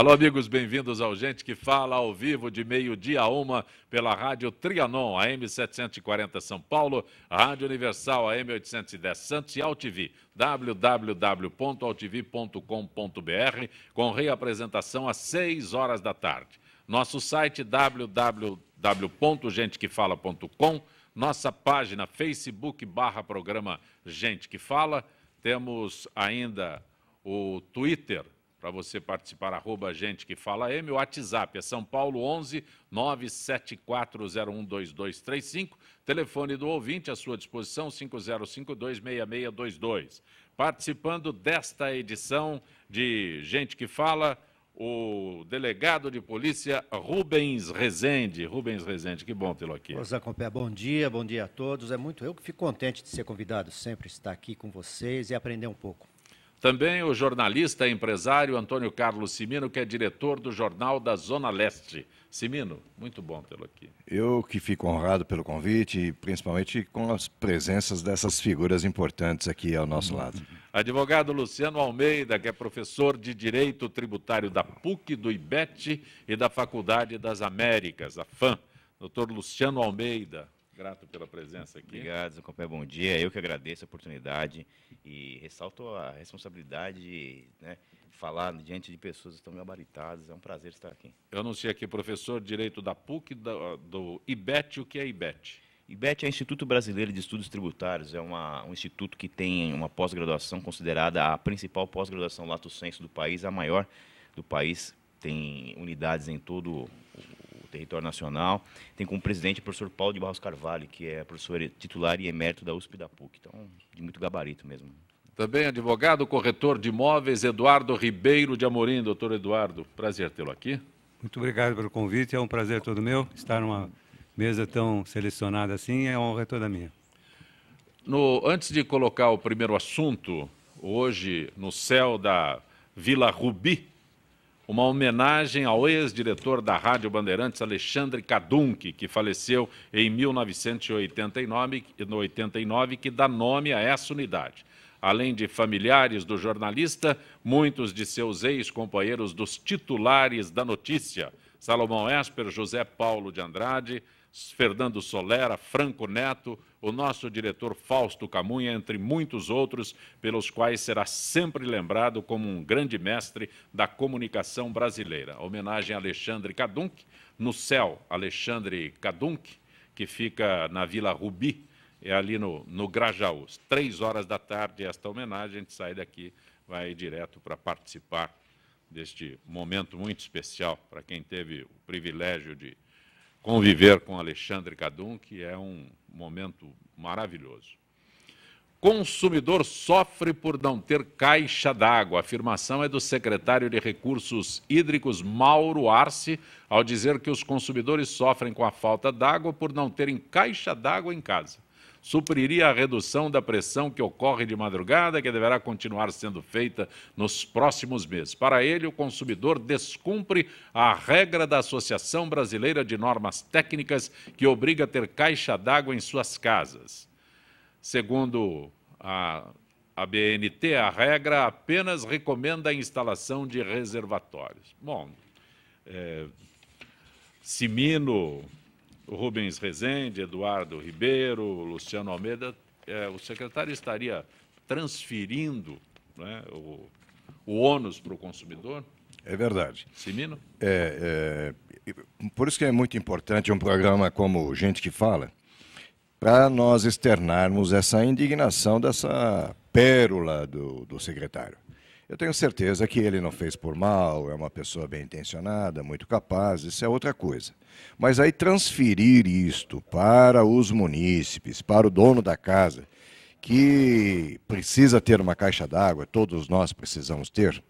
Alô, amigos, bem-vindos ao Gente que Fala ao vivo de meio-dia a uma pela Rádio Trianon, AM 740 São Paulo, Rádio Universal, AM 810 Santos e AltV, www.altv.com.br, com reapresentação às 6 horas da tarde. Nosso site www.gentequefala.com, nossa página Facebook barra programa Gente que Fala, temos ainda o Twitter, para você participar, arroba gente que fala M, o WhatsApp é São Paulo 11 974012235, telefone do ouvinte à sua disposição 50526622. Participando desta edição de Gente que Fala, o delegado de polícia Rubens Rezende. Rubens Rezende, que bom tê-lo aqui. Zacopé, bom dia, bom dia a todos. É muito eu que fico contente de ser convidado sempre estar aqui com vocês e aprender um pouco. Também o jornalista e empresário Antônio Carlos Simino, que é diretor do Jornal da Zona Leste. Simino, muito bom tê-lo aqui. Eu que fico honrado pelo convite e principalmente com as presenças dessas figuras importantes aqui ao nosso lado. Advogado Luciano Almeida, que é professor de Direito Tributário da PUC, do IBET e da Faculdade das Américas, a FAM. Doutor Luciano Almeida, grato pela presença aqui. Obrigado, Zacopé, bom dia. Eu que agradeço a oportunidade e ressalto a responsabilidade de né, falar diante de pessoas tão gabaritadas. É um prazer estar aqui. Eu anunciei aqui professor de Direito da PUC, do, do IBET. O que é IBET? IBET é o Instituto Brasileiro de Estudos Tributários, é uma, um instituto que tem uma pós-graduação considerada a principal pós-graduação lato senso do país, a maior do país, tem unidades em todo território nacional. Tem como presidente o professor Paulo de Barros Carvalho, que é professor titular e emérito da USP da PUC. Então, de muito gabarito mesmo. Também advogado, corretor de imóveis, Eduardo Ribeiro de Amorim. Doutor Eduardo, prazer tê-lo aqui. Muito obrigado pelo convite. É um prazer todo meu estar numa mesa tão selecionada assim. É uma honra toda minha. No, antes de colocar o primeiro assunto, hoje no céu da Vila Rubi, uma homenagem ao ex-diretor da Rádio Bandeirantes, Alexandre Kadunk, que faleceu em 1989, 89, que dá nome a essa unidade. Além de familiares do jornalista, muitos de seus ex-companheiros dos titulares da notícia, Salomão Esper, José Paulo de Andrade, Fernando Solera, Franco Neto, o nosso diretor Fausto Camunha, entre muitos outros, pelos quais será sempre lembrado como um grande mestre da comunicação brasileira. Homenagem a Alexandre Cadunc, no céu, Alexandre Cadunc, que fica na Vila Rubi, é ali no, no Grajaú. Três horas da tarde, esta homenagem, a gente sai daqui, vai direto para participar deste momento muito especial para quem teve o privilégio de conviver com Alexandre Cadum, que é um momento maravilhoso. Consumidor sofre por não ter caixa d'água. A afirmação é do secretário de Recursos Hídricos, Mauro Arce, ao dizer que os consumidores sofrem com a falta d'água por não terem caixa d'água em casa supriria a redução da pressão que ocorre de madrugada, que deverá continuar sendo feita nos próximos meses. Para ele, o consumidor descumpre a regra da Associação Brasileira de Normas Técnicas, que obriga a ter caixa d'água em suas casas. Segundo a, a BNT, a regra apenas recomenda a instalação de reservatórios. Bom, é, Simino, Rubens Rezende, Eduardo Ribeiro, Luciano Almeida, é, o secretário estaria transferindo né, o, o ônus para o consumidor? É verdade. Simino? É, é, por isso que é muito importante um programa como Gente que Fala, para nós externarmos essa indignação dessa pérola do, do secretário. Eu tenho certeza que ele não fez por mal, é uma pessoa bem intencionada, muito capaz, isso é outra coisa. Mas aí transferir isto para os munícipes, para o dono da casa, que precisa ter uma caixa d'água, todos nós precisamos ter,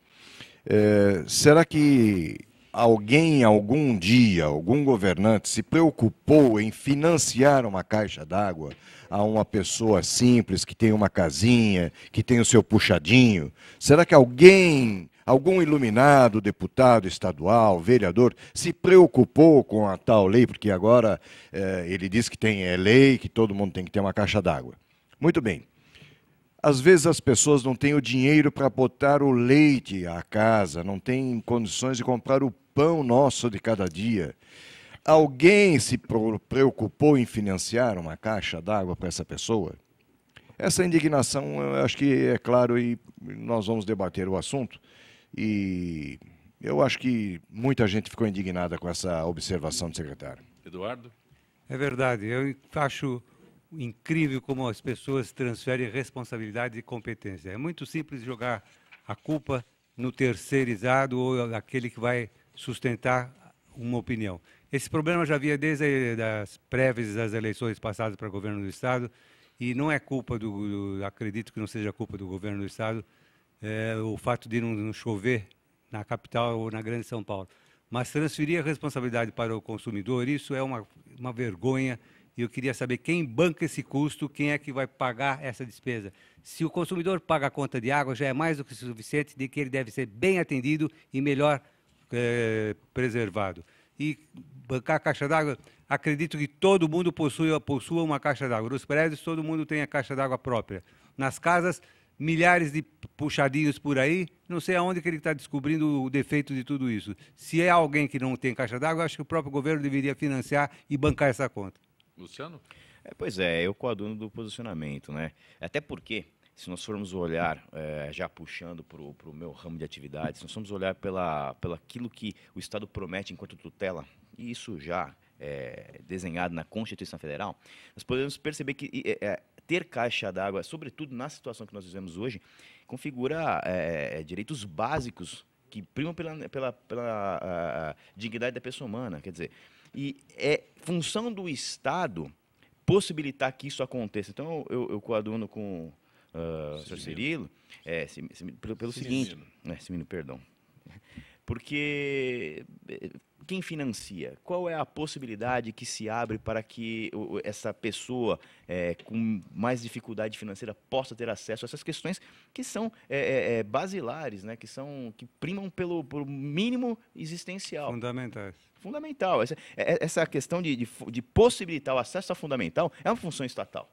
é, será que Alguém, algum dia, algum governante se preocupou em financiar uma caixa d'água a uma pessoa simples que tem uma casinha, que tem o seu puxadinho? Será que alguém, algum iluminado deputado estadual, vereador, se preocupou com a tal lei? Porque agora eh, ele diz que tem é lei, que todo mundo tem que ter uma caixa d'água. Muito bem. Às vezes as pessoas não têm o dinheiro para botar o leite à casa, não têm condições de comprar o pão nosso de cada dia. Alguém se preocupou em financiar uma caixa d'água para essa pessoa? Essa indignação, eu acho que é claro, e nós vamos debater o assunto. E eu acho que muita gente ficou indignada com essa observação do secretário. Eduardo? É verdade. Eu acho incrível como as pessoas transferem responsabilidade e competência. É muito simples jogar a culpa no terceirizado ou naquele que vai sustentar uma opinião. Esse problema já havia desde as prévias das eleições passadas para o governo do Estado, e não é culpa do, do, acredito que não seja culpa do governo do Estado, é, o fato de não, não chover na capital ou na grande São Paulo. Mas transferir a responsabilidade para o consumidor, isso é uma, uma vergonha, e eu queria saber quem banca esse custo, quem é que vai pagar essa despesa. Se o consumidor paga a conta de água, já é mais do que suficiente de que ele deve ser bem atendido e melhor atendido é, preservado. E bancar a caixa d'água, acredito que todo mundo possui, possua uma caixa d'água. Nos prédios, todo mundo tem a caixa d'água própria. Nas casas, milhares de puxadinhos por aí, não sei aonde que ele está descobrindo o defeito de tudo isso. Se é alguém que não tem caixa d'água, acho que o próprio governo deveria financiar e bancar essa conta. Luciano? É, pois é, eu coaduno do posicionamento, né? Até porque se nós formos olhar, é, já puxando para o meu ramo de atividade, se nós formos olhar pela, pela aquilo que o Estado promete enquanto tutela, e isso já é desenhado na Constituição Federal, nós podemos perceber que é, ter caixa d'água, sobretudo na situação que nós vivemos hoje, configura direitos básicos que primam pela, pela, pela dignidade da pessoa humana. Quer dizer, e é função do Estado possibilitar que isso aconteça. Então, eu, eu coaduno com uh, ah, Cirilo. Cirilo, é, se, se, pelo, pelo seguinte, né, perdão, porque eh, quem financia? Qual é a possibilidade que se abre para que essa pessoa é, com mais dificuldade financeira possa ter acesso a essas questões que são é, é, basilares, né? que são que primam pelo, pelo mínimo existencial? Fundamentais. Fundamental. Essa, é, é, essa questão de, de, de possibilitar o acesso a fundamental é uma função estatal.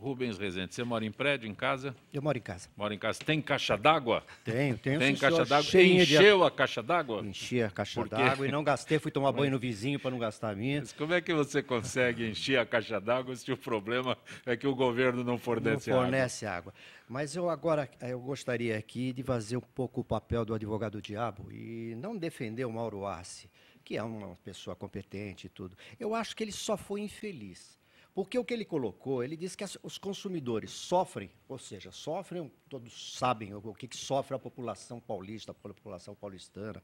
Rubens Rezende, você mora em prédio, em casa? Eu moro em casa. Mora em casa. Tem caixa d'água? Tenho, tenho. Tem caixa d'água? Encheu de... a caixa d'água? Enchi a caixa d'água e não gastei, fui tomar é banho no vizinho para não gastar a minha. Mas como é que você consegue encher a caixa d'água se o problema é que o governo não fornece água? Não fornece água. água. Mas eu agora eh, eu gostaria aqui de fazer um pouco o papel do advogado diabo e não defender o Mauro Arce, que é uma pessoa competente e tudo. Eu acho que ele só foi infeliz porque o que ele colocou, ele disse que as, os consumidores sofrem, ou seja, sofrem, todos sabem o, o que, que sofre a população paulista, a população paulistana,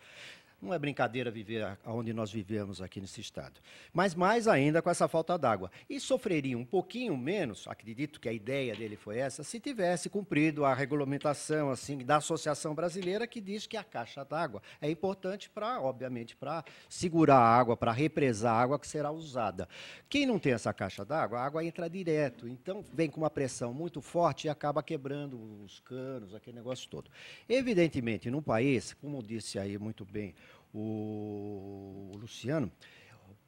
não é brincadeira viver onde nós vivemos aqui nesse estado. Mas mais ainda com essa falta d'água. E sofreria um pouquinho menos, acredito que a ideia dele foi essa, se tivesse cumprido a regulamentação assim da Associação Brasileira que diz que a caixa d'água é importante para, obviamente, para segurar a água, para represar a água que será usada. Quem não tem essa caixa d'água, a água entra direto, então vem com uma pressão muito forte e acaba quebrando os canos, aquele negócio todo. Evidentemente, num país, como disse aí muito bem o, Luciano,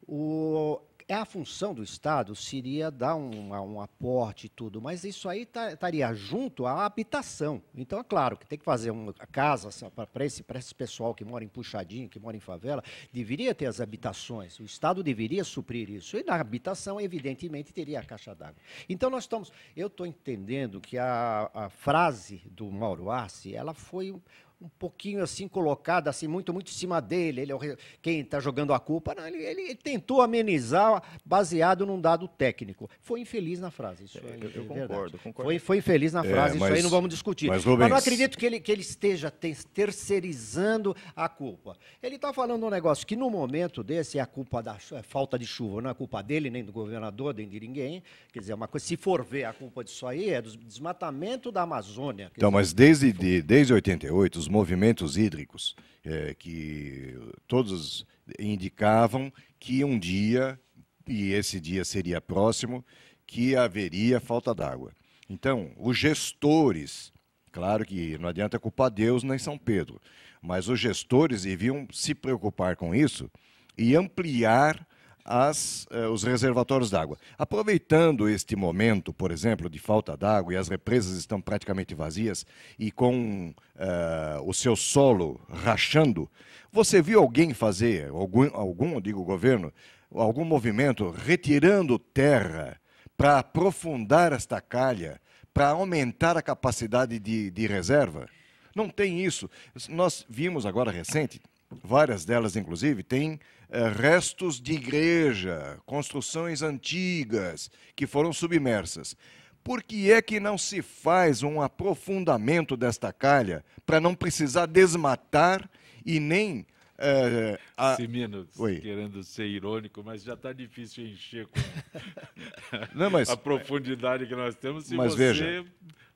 o, é a função do Estado seria dar um, um aporte e tudo, mas isso aí estaria junto à habitação. Então, é claro que tem que fazer uma casa assim, para esse, esse pessoal que mora em Puxadinho, que mora em favela, deveria ter as habitações. O Estado deveria suprir isso. E na habitação, evidentemente, teria a caixa d'água. Então, nós estamos. Eu estou entendendo que a, a, frase do Mauro Arce, ela foi um pouquinho assim colocada, assim, muito, muito em cima dele. Ele é o, quem está jogando a culpa. Não, ele, ele, tentou amenizar baseado num dado técnico. Foi infeliz na frase. Isso aí. É, é, eu, eu é concordo, concordo, Foi, foi infeliz na é, frase, é, mas, isso aí não vamos discutir. Mas, Rubens... mas não acredito que ele, que ele esteja terceirizando a culpa. Ele está falando um negócio que, no momento desse, é a culpa da é falta de chuva, não é culpa dele, nem do governador, nem de ninguém. Quer dizer, uma coisa, se for ver a culpa disso aí, é do desmatamento da Amazônia. Então, dizer, mas desde, de, desde 88, os os movimentos hídricos, é, que todos indicavam que um dia, e esse dia seria próximo, que haveria falta d'água. Então, os gestores, claro que não adianta culpar Deus nem São Pedro, mas os gestores deviam se preocupar com isso e ampliar as, eh, os reservatórios d'água. Aproveitando este momento, por exemplo, de falta d'água e as represas estão praticamente vazias e com eh, o seu solo rachando, você viu alguém fazer, algum, algum digo governo, algum movimento retirando terra para aprofundar esta calha, para aumentar a capacidade de, de reserva? Não tem isso. Nós vimos agora recente, várias delas inclusive, têm eh, restos de igreja, construções antigas que foram submersas. Por que é que não se faz um aprofundamento desta calha para não precisar desmatar e nem é, a... querendo ser irônico, mas já está difícil encher com Não, mas... a profundidade que nós temos se mas você veja,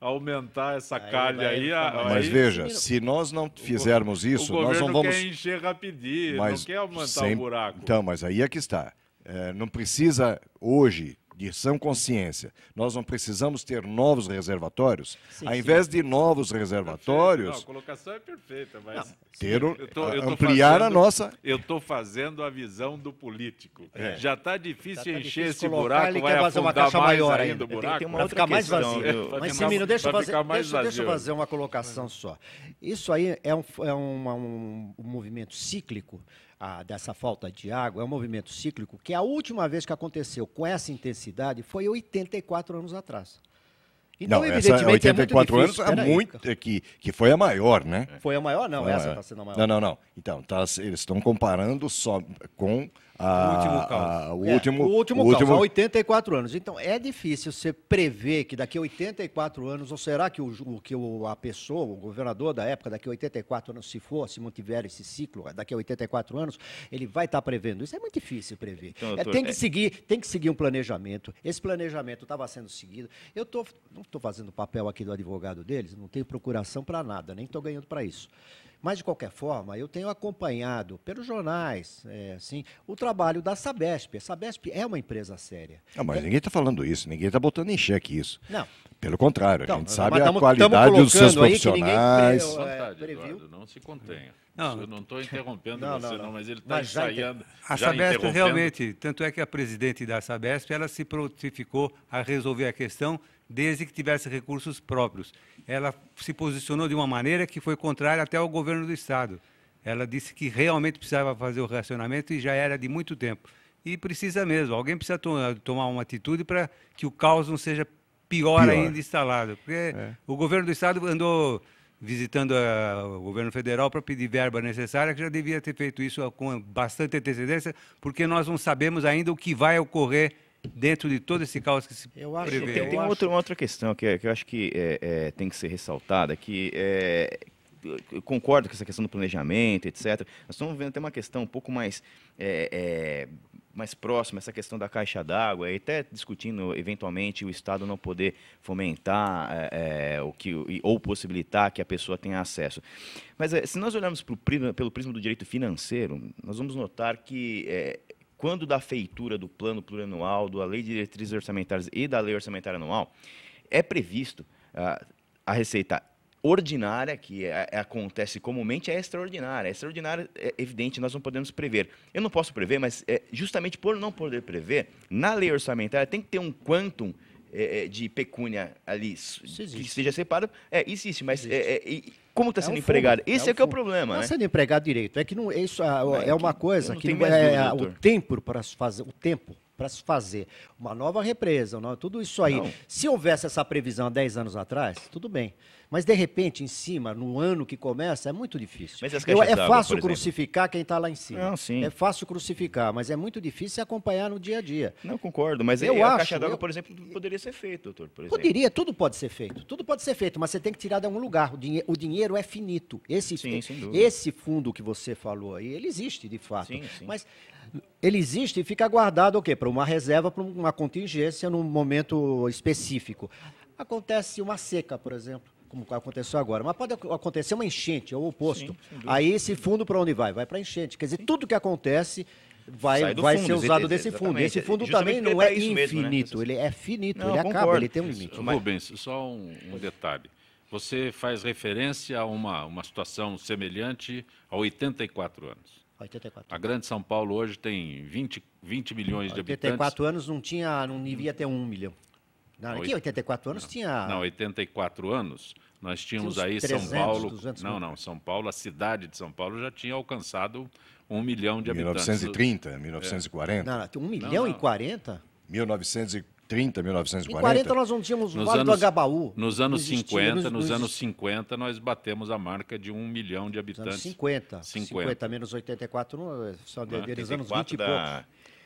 aumentar essa aí calha aí, a, aí. Mas veja, se nós não fizermos isso, nós não vamos. Quer encher rapidinho, mas não quer aumentar sem... o buraco. Então, mas aí é que está. É, não precisa hoje de sã consciência, nós não precisamos ter novos reservatórios, sim, ao invés sim. de novos reservatórios. Não, a colocação é perfeita, mas. Não, ter, eu tô, eu ampliar fazendo, a nossa. Eu estou fazendo a visão do político. É. Já está difícil Já tá encher difícil esse buraco, ele vai fazer uma caixa maior ainda. ainda. Tem, tem uma é vai outra ficar mais vazio. Eu, mas, Simino, deixa eu fazer, deixa, deixa fazer uma colocação só. Isso aí é um, é um, um, um movimento cíclico a, dessa falta de água é um movimento cíclico que a última vez que aconteceu com essa intensidade foi 84 anos atrás. Então, não, evidentemente, essa 84 é anos é muito. É, é que, que foi a maior, né? Foi a maior? Não, foi essa está sendo a maior. Não, não, não. Então, tá, eles estão comparando só com a, último ah, caos. A, ah, o, é, último, o último, o último caos, há 84 anos. Então, é difícil você prever que daqui a 84 anos, ou será que, o, que o, a pessoa, o governador da época, daqui a 84 anos, se for, se mantiver esse ciclo, daqui a 84 anos, ele vai estar tá prevendo. Isso é muito difícil prever. Então, é, tem, que é seguir, tem que seguir um planejamento. Esse planejamento estava sendo seguido. Eu tô, não estou fazendo o papel aqui do advogado deles, não tenho procuração para nada, nem estou ganhando para isso. Mas, de qualquer forma, eu tenho acompanhado pelos jornais, é, assim, o trabalho da Sabesp. A Sabesp é uma empresa séria. Não, mas é... ninguém está falando isso, ninguém está botando em xeque isso. Não. Pelo contrário, então, a gente sabe a qualidade dos seus profissionais. Ninguém, é, Eduardo, não se contenha. Não, eu não estou interrompendo não, você, não, não, mas ele está ensaiando. A Sabesp realmente, tanto é que a presidente da Sabesp, ela se prontificou a resolver a questão desde que tivesse recursos próprios. Ela se posicionou de uma maneira que foi contrária até ao governo do Estado. Ela disse que realmente precisava fazer o racionamento e já era de muito tempo. E precisa mesmo, alguém precisa to tomar uma atitude para que o caos não seja pior, pior. ainda instalado. Porque é. o governo do Estado andou visitando a, eh, o governo federal para pedir verba necessária, que já devia ter feito isso com bastante antecedência, porque nós não sabemos ainda o que vai ocorrer dentro de todo esse caos que se eu acho, prevê? Tem, tem eu outro, acho... uma outra questão que, é, que eu acho que é, é, tem que ser ressaltada, que é, eu concordo com essa questão do planejamento, etc. Nós estamos vendo até uma questão um pouco mais, é, é, mais próxima, essa questão da caixa d'água, e até discutindo, eventualmente, o Estado não poder fomentar é, é o que, ou possibilitar que a pessoa tenha acesso. Mas é, se nós olharmos pro, pelo prisma do direito financeiro, nós vamos notar que quando da feitura do plano plurianual, da lei de diretrizes orçamentárias e da lei orçamentária anual, é previsto ah, a receita ordinária, que é, é, acontece comumente, é extraordinária. É extraordinária é evidente, nós não podemos prever. Eu não posso prever, mas é, justamente por não poder prever, na lei orçamentária tem que ter um quantum é, de pecúnia ali que seja separado. É, existe, mas existe. Como está é sendo é um empregado? É Esse é, é que é o problema. Não está né? sendo empregado direito. É que não, isso é, é uma coisa que, que não, é, é, o tempo para fazer. O tempo para se fazer uma nova represa, não? tudo isso aí. Não. Se houvesse essa previsão há 10 anos atrás, tudo bem. Mas, de repente, em cima, no ano que começa, é muito difícil. Eu, é fácil água, crucificar quem está lá em cima. Não, sim. É fácil crucificar, mas é muito difícil acompanhar no dia a dia. Não, concordo. Mas eu acho, é, a caixa d'água, por exemplo, poderia ser feito, doutor. Poderia, tudo pode ser feito. Tudo pode ser feito, mas você tem que tirar de algum lugar. O, dinhe o dinheiro é finito. Esse, sim, esse fundo que você falou aí, ele existe, de fato. Sim, sim. Mas ele existe e fica guardado o quê? Para uma reserva, para uma contingência num momento específico. Acontece uma seca, por exemplo, como aconteceu agora, mas pode acontecer uma enchente, é o oposto. Sim, Aí esse fundo para onde vai? Vai para enchente. Quer dizer, Sim. tudo que acontece vai, vai fundo, ser usado desse fundo. Esse é, fundo Justamente também não é infinito, mesmo, né? ele é finito, não, ele acaba, ele tem um limite. Rubens, só um, um detalhe. Você faz referência a uma, uma situação semelhante a 84 anos. 84. A Grande São Paulo hoje tem 20, 20 milhões 84 de habitantes. 84 anos não tinha, não devia ter um milhão. Não, aqui 84 anos não, tinha. Não, 84 anos. Nós tínhamos aí 300, São Paulo. 200 não, não, São Paulo, a cidade de São Paulo já tinha alcançado um milhão de 1930, habitantes. 1930, 1940. Um Não, milhão não, não. e 40? 1940. 1930, 1940. Em 40 nós não tínhamos nos o Vale anos, do Agabaú. Nos anos existia, 50, nos, nos anos 50 nós batemos a marca de um milhão de habitantes. Anos 50, 50. 50 menos 84, é, só deles anos 20 e poucos.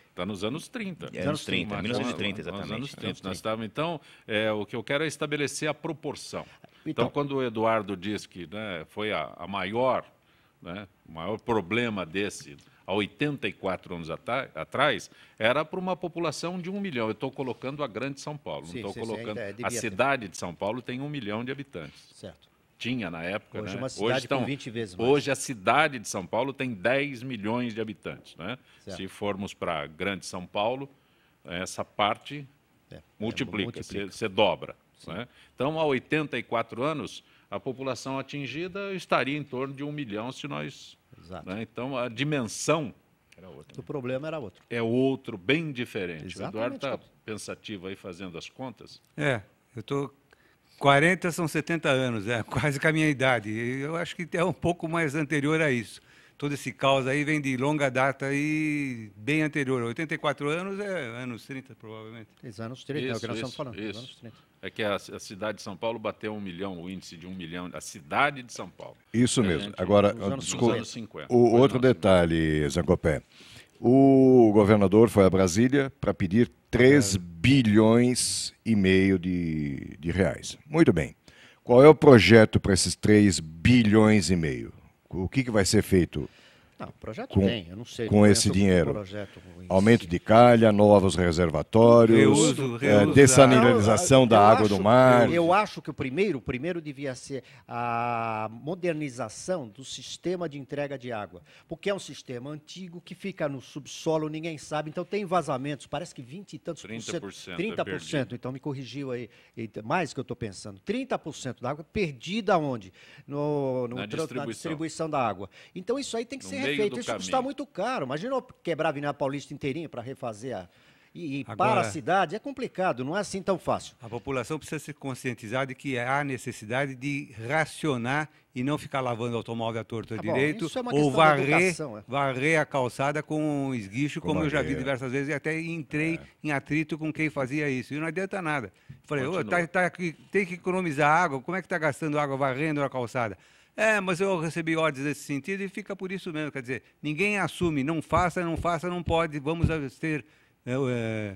Está nos anos 30. É, anos 30, 1930, exatamente. Nos Anos 30. Então, nós estávamos, então, é, o que eu quero é estabelecer a proporção. Então, então quando o Eduardo diz que né, foi a, a maior, né, o maior problema desse há 84 anos atrás, era para uma população de um milhão. Eu estou colocando a Grande São Paulo, sim, não estou colocando. É, a cidade de São Paulo tem um milhão de habitantes. Certo. Tinha na época. Hoje, né? uma cidade hoje, 20 vezes mais. hoje a cidade de São Paulo tem 10 milhões de habitantes. Né? Se formos para a Grande São Paulo, essa parte é, é multiplica, você é, dobra. Né? Então, há 84 anos, a população atingida estaria em torno de um milhão se nós Exato. Né? Então, a dimensão era O né? problema era outro. É outro, bem diferente. Exatamente. O Eduardo está pensativo aí fazendo as contas. É, eu estou. 40 são 70 anos, é quase que a minha idade. Eu acho que é um pouco mais anterior a isso. Todo esse caos aí vem de longa data e bem anterior. 84 anos é anos 30, provavelmente. Esses anos 30, isso, é o que nós isso, estamos falando. Isso. Anos 30 é que a, a, cidade de São Paulo bateu um milhão, o índice de um milhão, a cidade de São Paulo. Isso é, mesmo. Gente, Agora, anos, desculpa, o outro detalhe, Zangopé. O governador foi a Brasília para pedir 3 é. bilhões e meio de, de reais. Muito bem. Qual é o projeto para esses 3 bilhões e meio? O que, que vai ser feito? Não, projeto com, tem, eu não sei. Com esse dinheiro. Aumento si. de calha, novos reservatórios, reuso, eh, reuso, é, dessalinização da água acho, do mar. Eu, eu acho que o primeiro, o primeiro devia ser a modernização do sistema de entrega de água, porque é um sistema antigo que fica no subsolo, ninguém sabe, então tem vazamentos, parece que 20 e tantos 30%, por cento, 30%, é então me corrigiu aí, mais que eu estou pensando, 30% da água perdida onde? No, no na, distribuição. na, distribuição. da água. Então isso aí tem que no ser meio feito. do Isso caminho. Isso custa muito caro. Imagina quebrar a Avenida Paulista inteirinha para refazer a, e, e Agora, para a cidade é complicado, não é assim tão fácil. A população precisa se conscientizar de que há necessidade de racionar e não ficar lavando automóvel à torta ah, direito bom, é ou varrer, educação, é. varrer a calçada com esguicho, com como eu já vi diversas vezes, e até entrei é. em atrito com quem fazia isso. E não adianta nada. Falei, oh, tá, tá, tem que economizar água, como é que está gastando água varrendo a calçada? É, mas eu recebi ordens nesse sentido e fica por isso mesmo. Quer dizer, ninguém assume, não faça, não faça, não pode, vamos ser é, é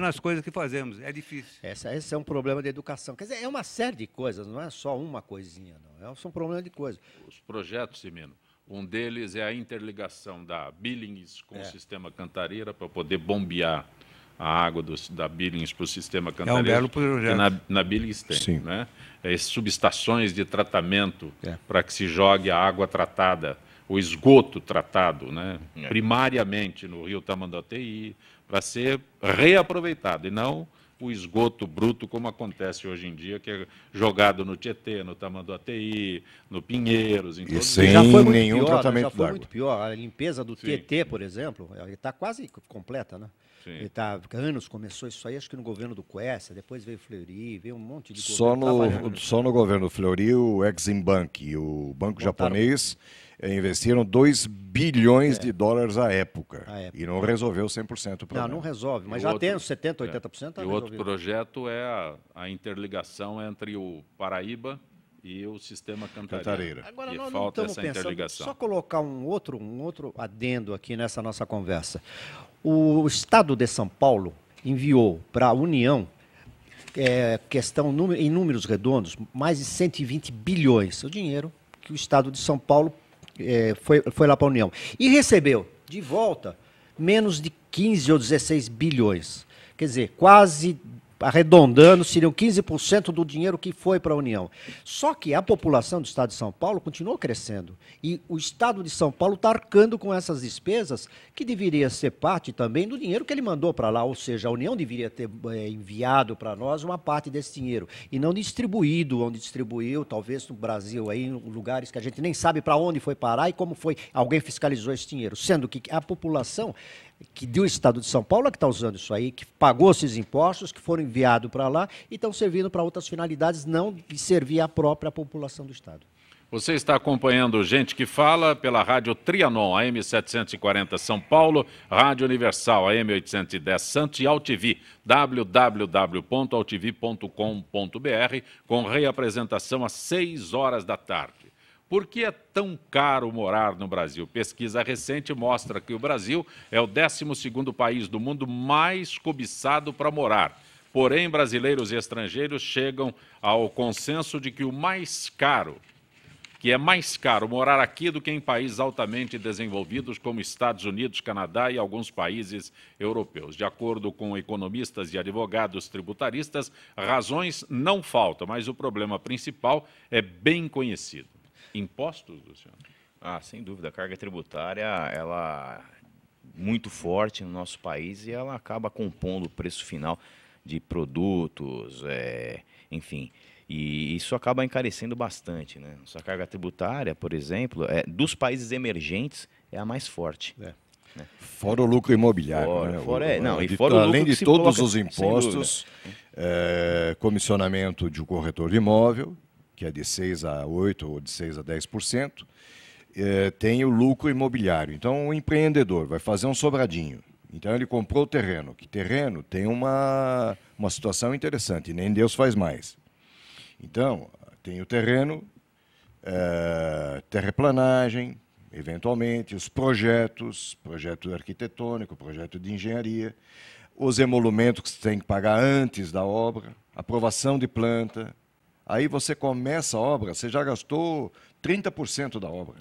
nas coisas que fazemos. É difícil. Essa, esse é um problema de educação. Quer dizer, é uma série de coisas, não é só uma coisinha, não. É um problema de coisas. Os projetos, Simino, um deles é a interligação da Billings com é. o sistema Cantareira para poder bombear a água do, da Billings para o sistema cantarejo. É um belo projeto. Na, na Billings tem, Sim. né? É, subestações de tratamento é. para que se jogue a água tratada, o esgoto tratado, né? É. Primariamente no Rio Tamanduateí, para ser reaproveitado e não o esgoto bruto, como acontece hoje em dia, que é jogado no Tietê, no Tamanduateí, no Pinheiros. Em e sem já foi nenhum pior, né? tratamento Já foi muito pior. A limpeza do Sim. Tietê, por exemplo, está é, quase completa, né? Sim. Ele tá, anos começou isso aí, acho que no governo do Cuesta, depois veio Fleury, veio um monte de só no Só no governo Fleury, o Eximbank, o banco Montaram. japonês, eh, investiram 2 bilhões é. de dólares à época, à época, E não resolveu 100% o problema. Não, não resolve, mas e já outro, tem 70%, 80%. É. Tá o outro projeto é a, a interligação entre o Paraíba e o sistema Cantareira. Cantareira. Agora, e nós falta não essa pensando, interligação. Só colocar um outro, um outro adendo aqui nessa nossa conversa. O Estado de São Paulo enviou para a União é, questão em números redondos mais de 120 bilhões, o dinheiro que o Estado de São Paulo é, foi, foi lá para a União e recebeu de volta menos de 15 ou 16 bilhões, quer dizer, quase arredondando, seriam 15% do dinheiro que foi para a União. Só que a população do Estado de São Paulo continuou crescendo. E o Estado de São Paulo está arcando com essas despesas, que deveria ser parte também do dinheiro que ele mandou para lá. Ou seja, a União deveria ter é, enviado para nós uma parte desse dinheiro. E não distribuído onde distribuiu, talvez no Brasil, aí, em lugares que a gente nem sabe para onde foi parar e como foi. Alguém fiscalizou esse dinheiro. Sendo que a população que deu o Estado de São Paulo é que está usando isso aí, que pagou esses impostos, que foram enviados para lá e estão servindo para outras finalidades, não de servir à própria população do Estado. Você está acompanhando Gente que Fala pela Rádio Trianon, AM 740 São Paulo, Rádio Universal, AM 810 Santos e AltV, www.altiv.com.br, com reapresentação às 6 horas da tarde. Por que é tão caro morar no Brasil? Pesquisa recente mostra que o Brasil é o 12º país do mundo mais cobiçado para morar. Porém, brasileiros e estrangeiros chegam ao consenso de que o mais caro, que é mais caro morar aqui do que em países altamente desenvolvidos como Estados Unidos, Canadá e alguns países europeus. De acordo com economistas e advogados tributaristas, razões não faltam, mas o problema principal é bem conhecido. Impostos, Luciano? Ah, sem dúvida. A carga tributária, ela é muito forte no nosso país e ela acaba compondo o preço final de produtos, é, enfim. E isso acaba encarecendo bastante. Né? Nossa carga tributária, por exemplo, é, dos países emergentes, é a mais forte. É. Né? Fora o lucro imobiliário. Fora, né? fora é, não, de, além de todos coloca, os impostos, é, comissionamento de um corretor de imóvel, que é de 6% a 8% ou de 6% a 10%, é, tem o lucro imobiliário. Então, o empreendedor vai fazer um sobradinho. Então, ele comprou o terreno, que terreno tem uma, uma situação interessante, nem Deus faz mais. Então, tem o terreno, é, terreplanagem, eventualmente, os projetos, projeto arquitetônico, projeto de engenharia, os emolumentos que você tem que pagar antes da obra, aprovação de planta, Aí você começa a obra, você já gastou 30% da obra.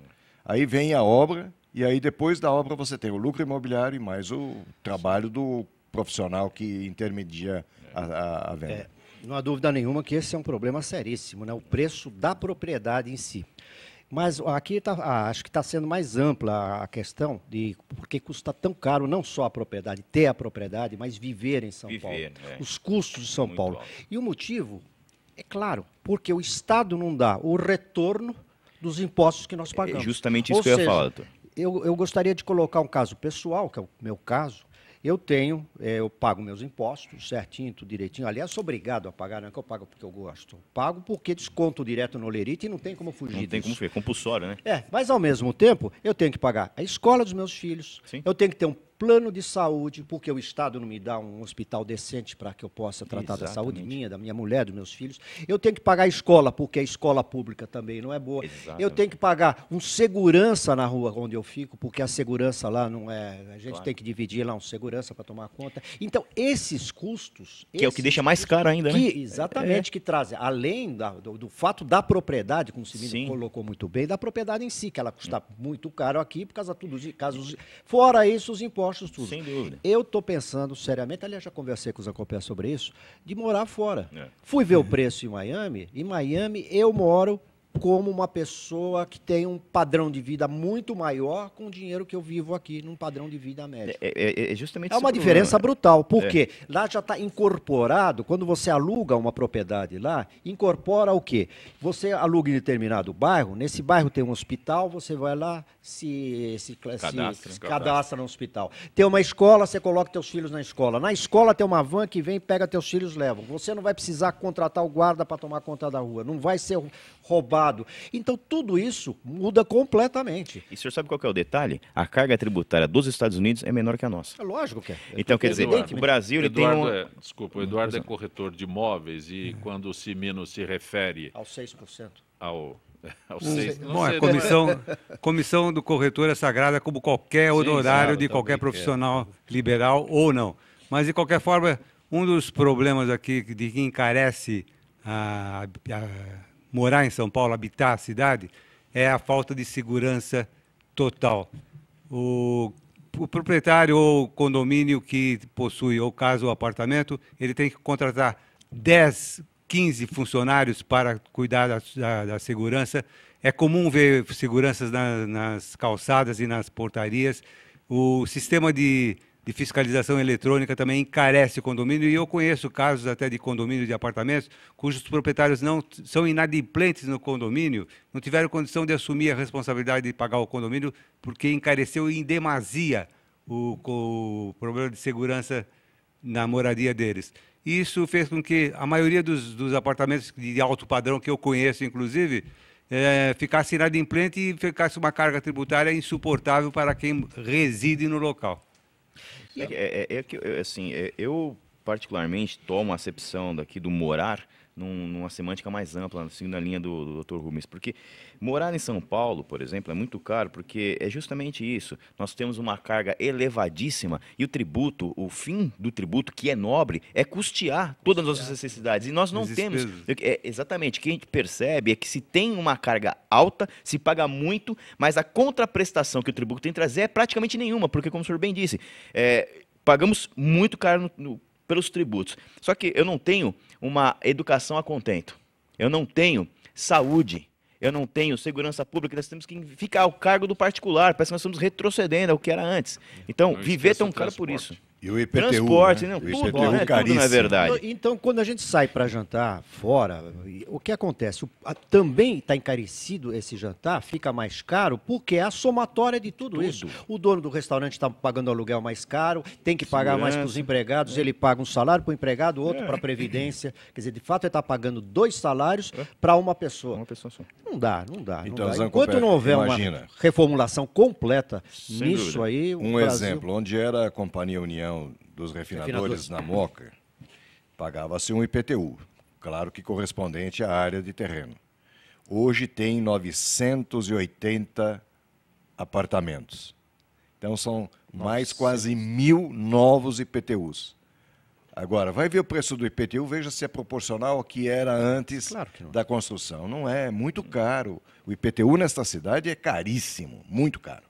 Aí vem a obra, e aí depois da obra você tem o lucro imobiliário e mais o trabalho do profissional que intermedia a, a, a venda. É, não há dúvida nenhuma que esse é um problema seríssimo, né? o preço da propriedade em si. Mas aqui tá, ah, acho que está sendo mais ampla a questão de por que custa tão caro não só a propriedade, ter a propriedade, mas viver em São viver, Paulo. Né? Os custos de São Muito Paulo. E o motivo, é claro, porque o Estado não dá o retorno dos impostos que nós é pagamos. É justamente isso Ou que seja, eu ia falar, doutor. Eu, eu gostaria de colocar um caso pessoal, que é o meu caso. Eu tenho, é, eu pago meus impostos certinho, tudo direitinho. Aliás, sou obrigado a pagar, não é que eu pago porque eu gosto. pago porque desconto direto no Lerite e não tem como fugir Não tem disso. como fugir, é compulsório, né? É, mas ao mesmo tempo, eu tenho que pagar a escola dos meus filhos, Sim. eu tenho que ter um plano de saúde, porque o Estado não me dá um hospital decente para que eu possa tratar Exatamente. da saúde minha, da minha mulher, dos meus filhos. Eu tenho que pagar a escola, porque a escola pública também não é boa. Exatamente. Eu tenho que pagar um segurança na rua onde eu fico, porque a segurança lá não é. A gente claro. tem que dividir lá um segurança para tomar conta. Então, esses custos. Que esses é o que deixa mais caro ainda, né? que, né? Exatamente, é. que trazem. Além da, do, do, fato da propriedade, como o Cimino colocou muito bem, da propriedade em si, que ela custa hum. muito caro aqui, por causa de tudo, os casos. Fora isso, os impostos postos tudo. Sem dúvida. Eu estou pensando seriamente, aliás, já conversei com os acompanhantes sobre isso, de morar fora. É. Fui ver o uhum. preço em Miami. Em Miami, eu moro como uma pessoa que tem um padrão de vida muito maior com o dinheiro que eu vivo aqui, num padrão de vida médio. É, é, é, é justamente É uma diferença problema. Né? brutal, porque é. lá já está incorporado, quando você aluga uma propriedade lá, incorpora o quê? Você aluga em determinado bairro, nesse bairro tem um hospital, você vai lá, se, se, cadastra, se, se cadastra, no hospital. Tem uma escola, você coloca teus filhos na escola. Na escola tem uma van que vem, pega teus filhos, leva. Você não vai precisar contratar o guarda para tomar conta da rua, não vai ser roubado então, tudo isso muda completamente. E o senhor sabe qual é o detalhe? A carga tributária dos Estados Unidos é menor que a nossa. É lógico que é. Então, quer dizer, o Brasil Eduardo ele tem um... É, desculpa, o Eduardo é corretor de imóveis e hum. quando o Simino se refere... Aos 6%. Ao... Ao Não Bom, sei, a é comissão, comissão do corretor é sagrada como qualquer honorário de qualquer profissional liberal ou não. Mas, de qualquer forma, um dos problemas aqui de que encarece a, a morar em São Paulo, habitar a cidade, é a falta de segurança total. O, o proprietário ou condomínio que possui, ou casa ou apartamento, ele tem que contratar 10, 15 funcionários para cuidar da, da, da segurança. É comum ver seguranças na, nas calçadas e nas portarias. O sistema de de fiscalização eletrônica também encarece o condomínio, e eu conheço casos até de condomínio de apartamentos cujos proprietários não são inadimplentes no condomínio, não tiveram condição de assumir a responsabilidade de pagar o condomínio porque encareceu em demasia o, o problema de segurança na moradia deles. Isso fez com que a maioria dos, dos apartamentos de alto padrão que eu conheço, inclusive, é, ficasse inadimplente e ficasse uma carga tributária insuportável para quem reside no local. É, é, é, é que, é, assim, é, eu particularmente tomo a acepção daqui do morar num, numa semântica mais ampla, seguindo a linha do, do Dr. Rubens. Porque morar em São Paulo, por exemplo, é muito caro, porque é justamente isso. Nós temos uma carga elevadíssima e o tributo, o fim do tributo, que é nobre, é custear, custear. todas as nossas necessidades. E nós não As temos. É, exatamente. O que a gente percebe é que se tem uma carga alta, se paga muito, mas a contraprestação que o tributo tem que trazer é praticamente nenhuma, porque, como o senhor bem disse, é, pagamos muito caro no, no, pelos tributos. Só que eu não tenho uma educação a contento. Eu não tenho saúde. Eu não tenho segurança pública. Nós temos que ficar ao cargo do particular. Parece que nós estamos retrocedendo ao que era antes. É. Então, viver tão caro por isso. E o IPTU, Transporte, né? não, o tudo, IPTU né? É tudo na é verdade. Então, então, quando a gente sai para jantar fora, o que acontece? também está encarecido esse jantar, fica mais caro, porque é a somatória de tudo, tudo. isso. O dono do restaurante está pagando aluguel mais caro, tem que pagar Segurança. mais para os empregados, é. ele paga um salário para o empregado, outro é. para a Previdência. Quer dizer, de fato, ele está pagando dois salários é. para uma pessoa. Uma pessoa só. Não dá, não dá. Então, não dá. Enquanto não houver imagina. uma reformulação completa Sem nisso dúvida. aí... Um Brasil... exemplo, onde era a Companhia União, dos refinadores, na Moca, pagava-se um IPTU, claro que correspondente à área de terreno. Hoje tem 980 apartamentos. Então são Nossa. mais quase mil novos IPTUs. Agora, vai ver o preço do IPTU, veja se é proporcional ao que era antes claro que da construção. Não é, é muito caro. O IPTU nesta cidade é caríssimo, muito caro.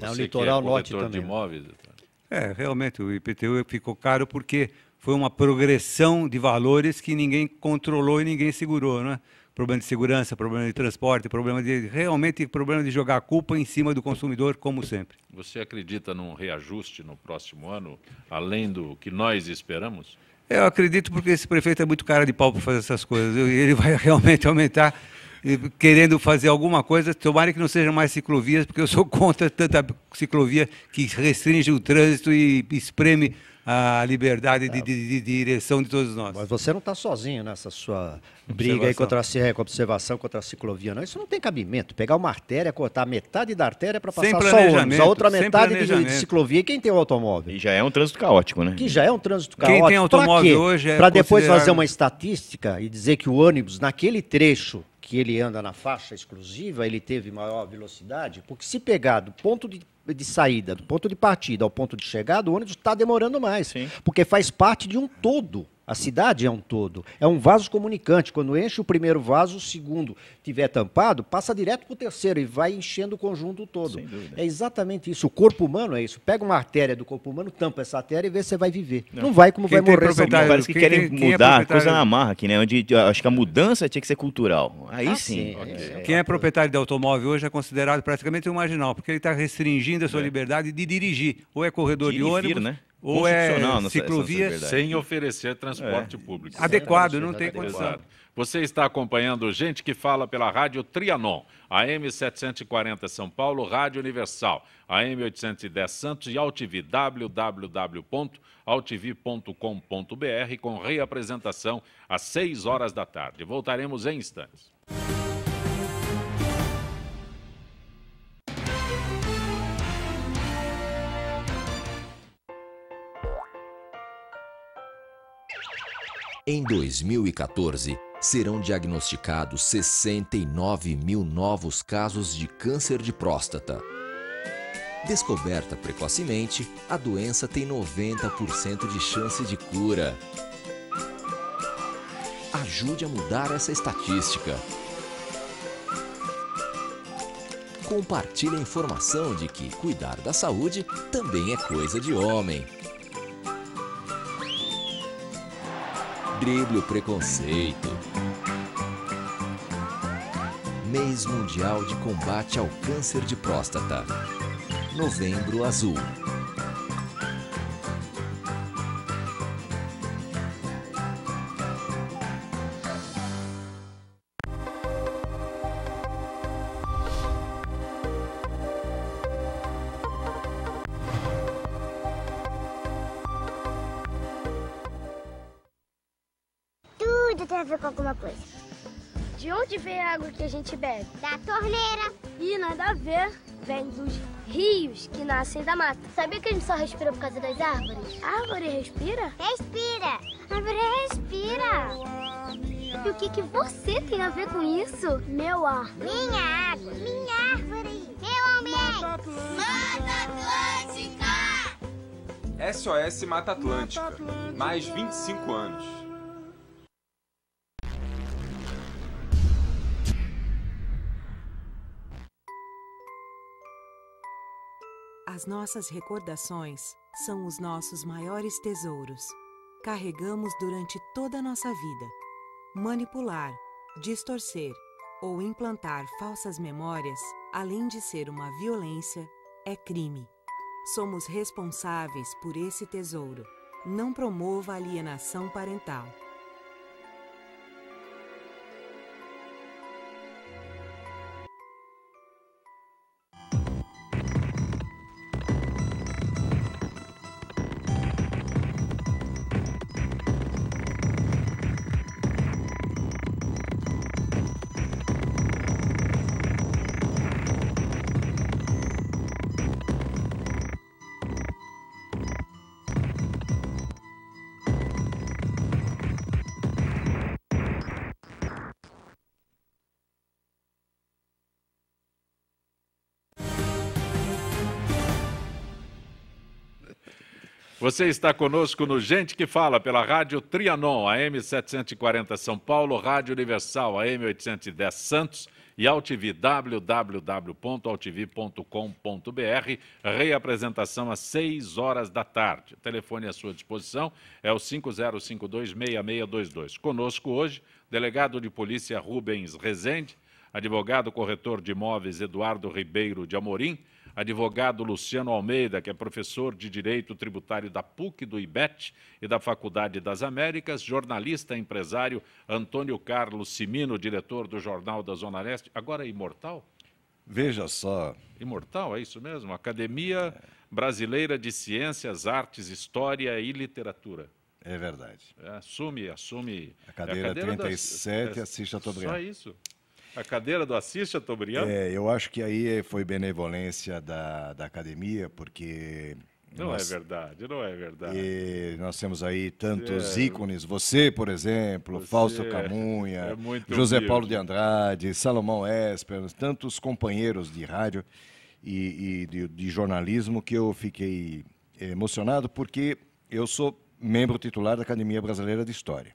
É, o é litoral é norte também. de imóveis, é, realmente, o IPTU ficou caro porque foi uma progressão de valores que ninguém controlou e ninguém segurou, né? Problema de segurança, problema de transporte, problema de. Realmente, problema de jogar a culpa em cima do consumidor, como sempre. Você acredita num reajuste no próximo ano, além do que nós esperamos? É, eu acredito porque esse prefeito é muito cara de pau para fazer essas coisas. Ele vai realmente aumentar querendo fazer alguma coisa, tomara que não sejam mais ciclovias, porque eu sou contra tanta ciclovia que restringe o trânsito e espreme a liberdade de, de, de, de direção de todos nós. Mas você não está sozinho nessa sua briga aí contra a com observação contra a ciclovia, não. Isso não tem cabimento. Pegar uma artéria, cortar metade da artéria para passar só ônibus, a outra metade de, de ciclovia. E quem tem o automóvel? E já é um trânsito caótico, né? Que já é um trânsito caótico. Quem tem automóvel hoje é Para depois fazer uma estatística e dizer que o ônibus, naquele trecho que ele anda na faixa exclusiva, ele teve maior velocidade? Porque se pegar do ponto de, de saída, do ponto de partida ao ponto de chegada, o ônibus está demorando mais. Sim. Porque faz parte de um todo. A cidade é um todo. É um vaso comunicante. Quando enche o primeiro vaso, o segundo tiver tampado, passa direto para o terceiro e vai enchendo o conjunto todo. É exatamente isso. O corpo humano é isso. Pega uma artéria do corpo humano, tampa essa artéria e vê se você vai viver. Não, não vai como quem vai morrer. São Paulo. que quem querem mudar é coisa na marra aqui, né? Onde acho que a mudança tinha que ser cultural. Aí ah, sim. Okay. É. Quem é proprietário de automóvel hoje é considerado praticamente um marginal, porque ele está restringindo a sua é. liberdade de dirigir. Ou é corredor de, de ônibus, né? ou é ciclovia sem oferecer transporte é. público. Adequado, não tem condição. Você está acompanhando gente que fala pela Rádio Trianon, AM 740 São Paulo, Rádio Universal, AM 810 Santos e Altivi, www.altivi.com.br, com reapresentação às 6 horas da tarde. Voltaremos em instantes. Em 2014, serão diagnosticados 69 mil novos casos de câncer de próstata. Descoberta precocemente, a doença tem 90% de chance de cura. Ajude a mudar essa estatística. Compartilhe a informação de que cuidar da saúde também é coisa de homem. drible o preconceito. Mês Mundial de Combate ao Câncer de Próstata. Novembro Azul. que a gente bebe? Da torneira. E nada a ver, vem dos rios que nascem da mata. Sabia que a gente só respira por causa das árvores? A árvore respira? Respira. A árvore respira. E o que, que você tem a ver com isso? Meu ar. Minha água. Minha árvore. Meu ambiente. Mata Atlântica. SOS Mata Atlântica. Mais 25 anos. As nossas recordações são os nossos maiores tesouros. Carregamos durante toda a nossa vida. Manipular, distorcer ou implantar falsas memórias, além de ser uma violência, é crime. Somos responsáveis por esse tesouro. Não promova alienação parental. Você está conosco no Gente que Fala pela Rádio Trianon, AM 740 São Paulo, Rádio Universal, AM 810 Santos e Altivi, www.altivi.com.br. Reapresentação às 6 horas da tarde. O telefone à sua disposição é o 5052-6622. Conosco hoje, delegado de polícia Rubens Rezende, advogado corretor de imóveis Eduardo Ribeiro de Amorim, Advogado Luciano Almeida, que é professor de Direito Tributário da PUC do IBET e da Faculdade das Américas. Jornalista empresário Antônio Carlos Simino, diretor do Jornal da Zona Leste, agora imortal? Veja só. Imortal, é isso mesmo? Academia Brasileira de Ciências, Artes, História e Literatura. É verdade. É, assume, assume. A cadeira, é a cadeira 37, das... É assista todo Só isso. A cadeira do Assis Chateaubriand? É, eu acho que aí foi benevolência da, da academia, porque não é nós... é verdade, não é verdade. E nós temos aí tantos é. ícones, você, por exemplo, você Fausto é, Camunha, é José humilde. Paulo de Andrade, Salomão Esper, tantos companheiros de rádio e, e de, de, jornalismo que eu fiquei emocionado porque eu sou membro titular da Academia Brasileira de História.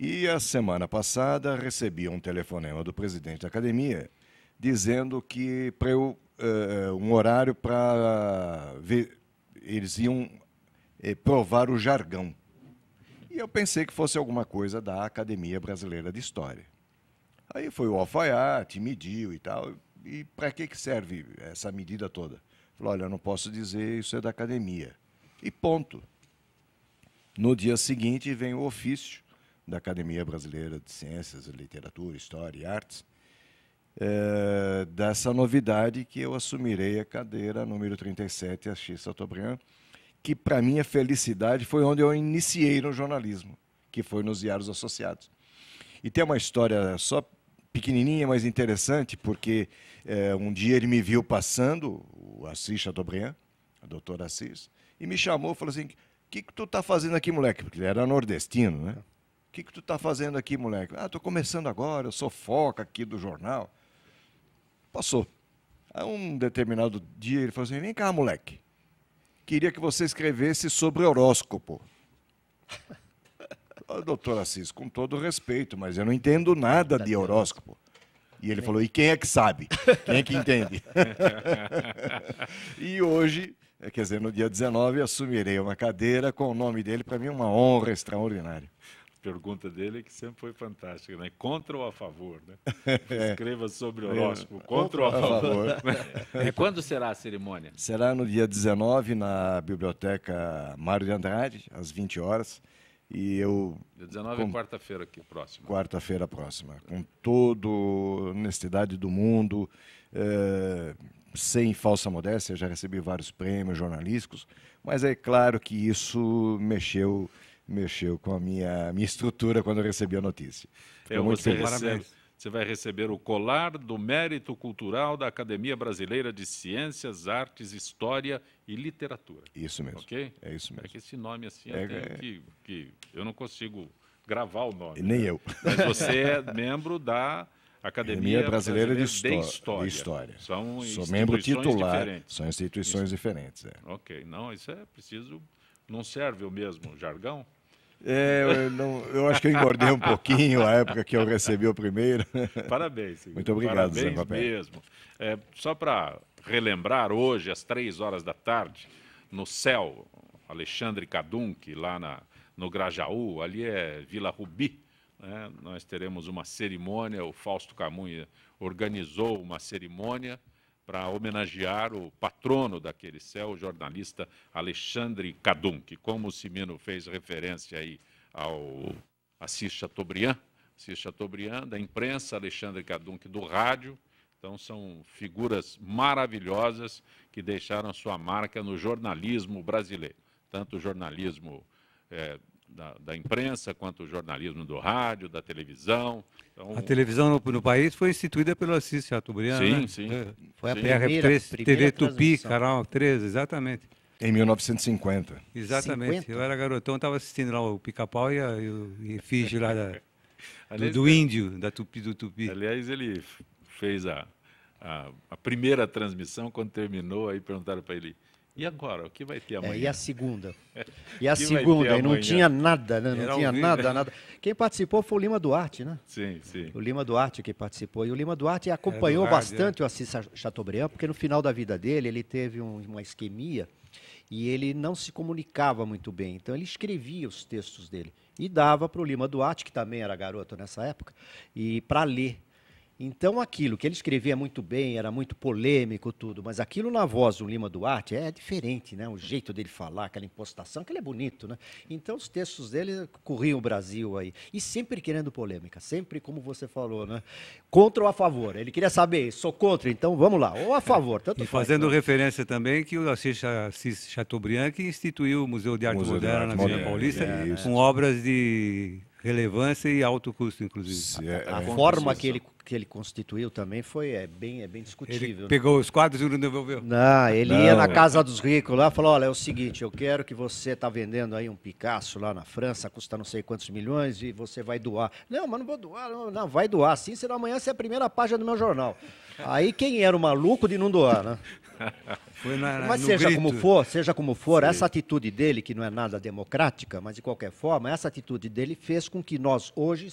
E a semana passada recebi um telefonema do presidente da academia dizendo que para eu uh, um horário para eles iam uh, provar o jargão. E eu pensei que fosse alguma coisa da Academia Brasileira de História. Aí foi o alfaiate, mediu e tal. E para que que serve essa medida toda? Falou, olha, eu não posso dizer, isso é da academia. E ponto. No dia seguinte vem o ofício da Academia Brasileira de Ciências, Literatura, História e Artes, é, dessa novidade que eu assumirei a cadeira número 37, a X. Chateaubriand, que para minha felicidade foi onde eu iniciei no jornalismo, que foi nos Diários Associados. E tem uma história só pequenininha, mas interessante, porque é, um dia ele me viu passando, o Assis Chateaubriand, a doutora Assis, e me chamou e falou assim, o que, que tu está fazendo aqui, moleque? Porque ele era nordestino, né? que, que tu está fazendo aqui, moleque? Ah, estou começando agora, eu sou foca aqui do jornal. Passou. Aí um determinado dia ele falou assim: vem cá, moleque. Queria que você escrevesse sobre horóscopo. oh, doutor Assis, com todo respeito, mas eu não entendo nada de horóscopo. E ele falou: e quem é que sabe? Quem é que entende? e hoje, é, quer dizer, no dia 19, assumirei uma cadeira com o nome dele. Para mim é uma honra extraordinária pergunta dele que sempre foi fantástica, né? Contra ou a favor, né? Escreva sobre o é. horóscopo, contra, contra ou a favor. A favor. e né? é, quando será a cerimônia? Será no dia 19 na biblioteca Mário de Andrade, às 20 horas. E eu. Dia 19 é com, é quarta-feira aqui, próxima. Quarta-feira próxima. Com toda honestidade do mundo, é, sem falsa modéstia, já recebi vários prêmios jornalísticos, mas é claro que isso mexeu mexeu com a minha, minha estrutura quando eu recebi a notícia. muito você, recebe, você vai receber o colar do mérito cultural da Academia Brasileira de Ciências, Artes, História e Literatura. Isso mesmo. Ok? É isso mesmo. É que esse nome assim é, Que, que eu não consigo gravar o nome. Nem né? eu. Mas você é membro da Academia Brasileira, Brasileira de, Histó de, História. História. São Sou membro titular. Diferentes. São instituições isso. diferentes. É. Ok, não, isso é preciso. Não serve o mesmo jargão? É, eu, não, eu, acho que eu engordei um pouquinho a época que eu recebi o primeiro. Parabéns. Senhor. Muito obrigado, Parabéns Zé Papel. mesmo. É, só para relembrar, hoje, às três horas da tarde, no céu, Alexandre Cadunque, lá na, no Grajaú, ali é Vila Rubi, né? nós teremos uma cerimônia, o Fausto Camunha organizou uma cerimônia para homenagear o patrono daquele céu, o jornalista Alexandre Cadum, que, como o Simino fez referência aí ao Assis Chateaubriand, Assis Chateaubriand da imprensa, Alexandre Cadum do rádio, então, são figuras maravilhosas que deixaram sua marca no jornalismo brasileiro, tanto o jornalismo é, da, da, imprensa, quanto o jornalismo do rádio, da televisão. Então... A televisão no, no, país foi instituída pelo Assis Chateaubriand, sim, né? Sim, é. Foi a sim. primeira, TV Tupi, canal 13, exatamente. Em 1950. Exatamente. 50? Eu era garotão, estava assistindo lá o Pica-Pau e, a, e o Fiji lá da, aliás, do, do, é. índio, da Tupi do Tupi. Aliás, ele fez a, a, a primeira transmissão, quando terminou, aí perguntaram para ele e agora, o que vai ter amanhã? É, e a segunda? E a segunda, e não tinha nada, né? Não Era tinha alguém, nada, né? nada. Quem participou foi o Lima Duarte, né? Sim, sim. O Lima Duarte que participou. E o Lima Duarte é acompanhou né? bastante é. o Assis Chateaubriand, porque no final da vida dele ele teve um, uma isquemia e ele não se comunicava muito bem. Então ele escrevia os textos dele e dava para o Lima Duarte, que também era garoto nessa época, e para ler. Então, aquilo que ele escrevia muito bem, era muito polêmico, tudo, mas aquilo na voz do Lima Duarte é diferente, né? O jeito dele falar, aquela impostação, que ele é bonito, né? Então, os textos dele corriam o Brasil aí. E sempre querendo polêmica, sempre como você falou, né? Contra ou a favor? Ele queria saber, sou contra, então vamos lá, ou a favor. Tanto e faz, fazendo né? referência também que o Assis, Chateaubriand que instituiu o Museu de Arte Museu Moderna de Arte na Vila Paulista, é, com obras de relevância e alto custo, inclusive. a, é, a é. forma que ele, que ele constituiu também foi é bem, é bem discutível. Ele né? pegou os quadros e não devolveu? Não, ele não. ia na casa dos ricos lá e falou, olha, é o seguinte, eu quero que você está vendendo aí um Picasso lá na França, custa não sei quantos milhões e você vai doar. Não, mas não vou doar, não, não vai doar. Sim, senão amanhã você é a primeira página do meu jornal. Aí quem era o maluco de não doar, né? Na, mas seja grito. como for, seja como for, Sim. essa atitude dele, que não é nada democrática, mas de qualquer forma, essa atitude dele fez com que nós hoje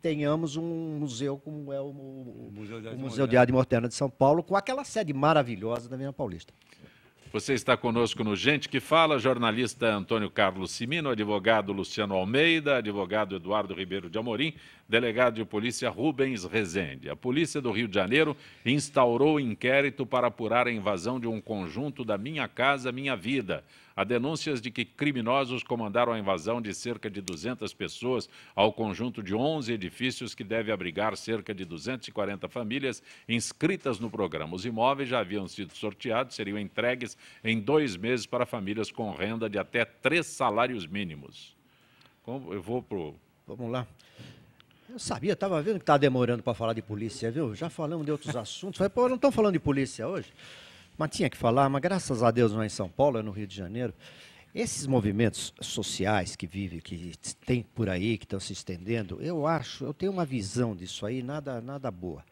tenhamos um museu como é o, o, o Museu de Arte, Arte Moderna de São Paulo, com aquela sede maravilhosa da Avenida Paulista. Você está conosco no Gente que Fala, jornalista Antônio Carlos Simino, advogado Luciano Almeida, advogado Eduardo Ribeiro de Amorim, delegado de polícia Rubens Rezende. A Polícia do Rio de Janeiro instaurou inquérito para apurar a invasão de um conjunto da Minha Casa Minha Vida Há denúncias de que criminosos comandaram a invasão de cerca de 200 pessoas ao conjunto de 11 edifícios que deve abrigar cerca de 240 famílias inscritas no programa. Os imóveis já haviam sido sorteados, seriam entregues em dois meses para famílias com renda de até três salários mínimos. Eu vou pro. Vamos lá. Eu sabia, estava vendo que estava tá demorando para falar de polícia, viu? Já falamos de outros assuntos. Mas, pô, não estão falando de polícia hoje? Mas tinha que falar, mas graças a Deus não é em São Paulo, é no Rio de Janeiro. Esses movimentos sociais que vivem, que tem por aí, que estão se estendendo, eu acho, eu tenho uma visão disso aí, nada, nada boa.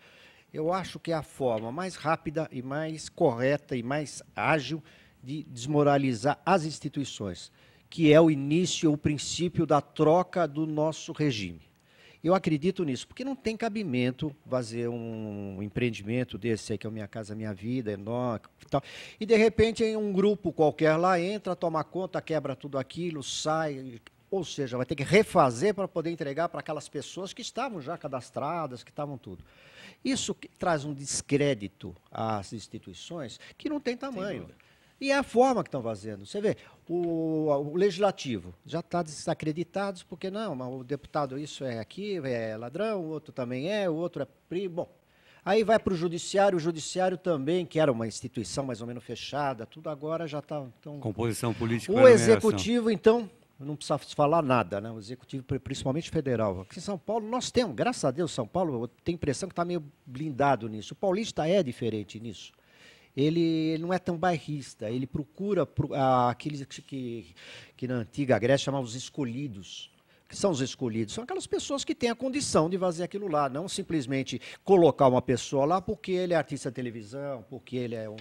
Eu acho que é a forma mais rápida e mais correta e mais ágil de desmoralizar as instituições, que é o início, o princípio da troca do nosso regime. Eu acredito nisso, porque não tem cabimento fazer um empreendimento desse aí, que é o Minha Casa Minha Vida, Enoch e tal. E de repente um grupo qualquer lá entra, toma conta, quebra tudo aquilo, sai. Ou seja, vai ter que refazer para poder entregar para aquelas pessoas que estavam já cadastradas, que estavam tudo. Isso traz um descrédito às instituições que não tem tamanho. Tem e é a forma que estão fazendo. Você vê, o, o legislativo já está desacreditado, porque não, mas o deputado isso é aqui, é ladrão, o outro também é, o outro é primo. Bom, aí vai para o judiciário, o judiciário também, que era uma instituição mais ou menos fechada, tudo agora já está. Então, Composição política. O é executivo, então, não precisa falar nada, né? O executivo, principalmente federal. Aqui em São Paulo, nós temos, graças a Deus, São Paulo, eu tenho a impressão que está meio blindado nisso. O paulista é diferente nisso ele, ele não é tão bairrista, ele procura pro, a, aqueles que, que na antiga Grécia chamavam os escolhidos que são os escolhidos? São aquelas pessoas que têm a condição de fazer aquilo lá, não simplesmente colocar uma pessoa lá porque ele é artista de televisão, porque ele é um,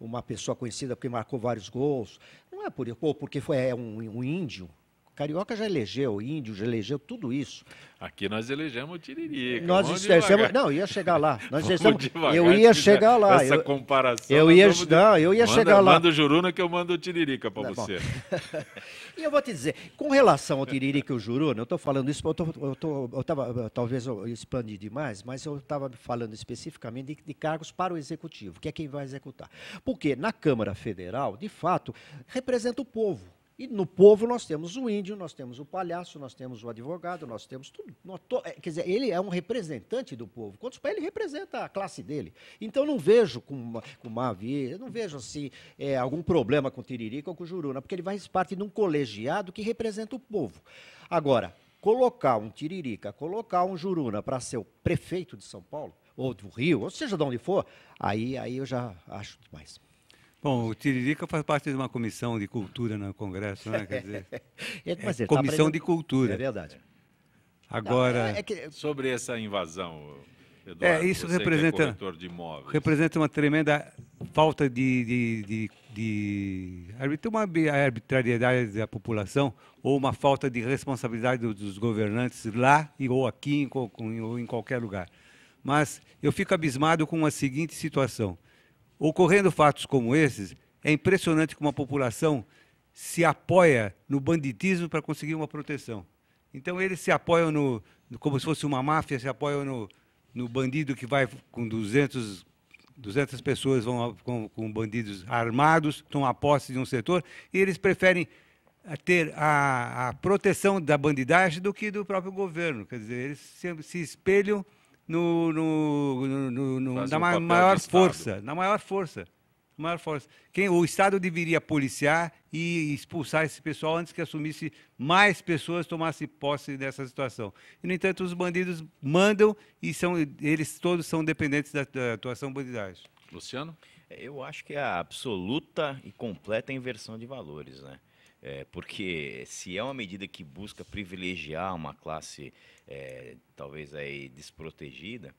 uma pessoa conhecida, porque marcou vários gols. Não é por isso, ou porque foi, é um, um índio, Carioca já elegeu, índio já elegeu, tudo isso. Aqui nós elegemos o Tiririca. Nós elegemos, não, ia chegar lá. Nós elegemos, eu ia chegar lá. Essa eu, comparação. Eu ia, de, não, eu ia manda, chegar lá. Manda o Juruna que eu mando o Tiririca para é você. e eu vou te dizer, com relação ao Tiririca e o Juruna, eu estou falando isso, eu tô, eu tô, eu tava, talvez eu expandi demais, mas eu estava falando especificamente de, de cargos para o executivo, que é quem vai executar. Porque na Câmara Federal, de fato, representa o povo e no povo nós temos o índio, nós temos o palhaço, nós temos o advogado, nós temos tudo. Nós to... É, quer dizer, ele é um representante do povo. Quantos para ele representa a classe dele. Então não vejo com, uma, com Mavi, não vejo assim é, algum problema com o Tiririca ou com o Juruna, porque ele faz parte de um colegiado que representa o povo. Agora, colocar um Tiririca, colocar um Juruna para ser o prefeito de São Paulo, ou do Rio, ou seja de onde for, aí, aí eu já acho demais. Bom, o Tiririca faz parte de uma comissão de cultura no Congresso, né? Quer dizer, é, é tá comissão tá aprendendo... de cultura. É verdade. Agora, Não, é que... sobre essa invasão, Eduardo, é, isso é representa, é representa uma tremenda falta de, de, de, de, uma arbitrariedade da população ou uma falta de responsabilidade dos governantes lá e ou aqui em, ou em qualquer lugar. Mas eu fico abismado com a seguinte situação. Ocorrendo fatos como esses, é impressionante como a população se apoia no banditismo para conseguir uma proteção. Então eles se apoiam no, como se fosse uma máfia, se apoiam no, no bandido que vai com 200, 200 pessoas vão com, com bandidos armados, estão à posse de um setor, e eles preferem eh, ter a, a proteção da bandidagem do que do próprio governo. Quer dizer, eles se, se espelham no, no, no, no na maior força, na maior força. Maior força. Quem, o Estado deveria policiar e expulsar esse pessoal antes que assumisse mais pessoas tomassem posse dessa situação. E, no entanto, os bandidos mandam e são, eles todos são dependentes da, da atuação bandidagem. Luciano? Eu acho que é a absoluta e completa inversão de valores, né? É, porque se é uma medida que busca privilegiar uma classe é, talvez aí desprotegida,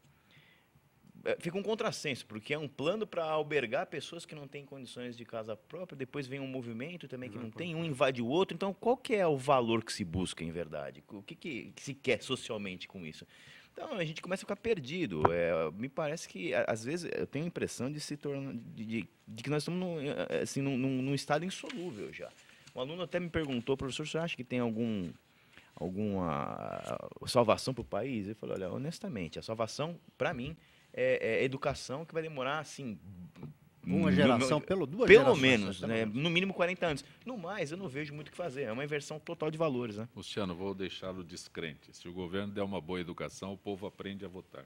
é, fica um contrassenso, porque é um plano para albergar pessoas que não têm condições de casa própria, depois vem um movimento também que não tem, um invade o outro. Então, qual que é o valor que se busca, em verdade? O que, que se quer socialmente com isso? Então, a gente começa a ficar perdido. É, me parece que, às vezes, eu tenho a impressão de se tornar... de, de, de que nós estamos num, é, assim, num, num estado insolúvel já. Um aluno até me perguntou, professor, você acha que tem algum alguma salvação para o país? Eu falei, olha, honestamente, a salvação, para mim, é, é, educação que vai demorar, assim... Uma geração, no, pelo duas Pelo menos, né? no mínimo 40 anos. No mais, eu não vejo muito o que fazer. É uma inversão total de valores. Né? Luciano, vou deixá-lo descrente. Se o governo der uma boa educação, o povo aprende a votar.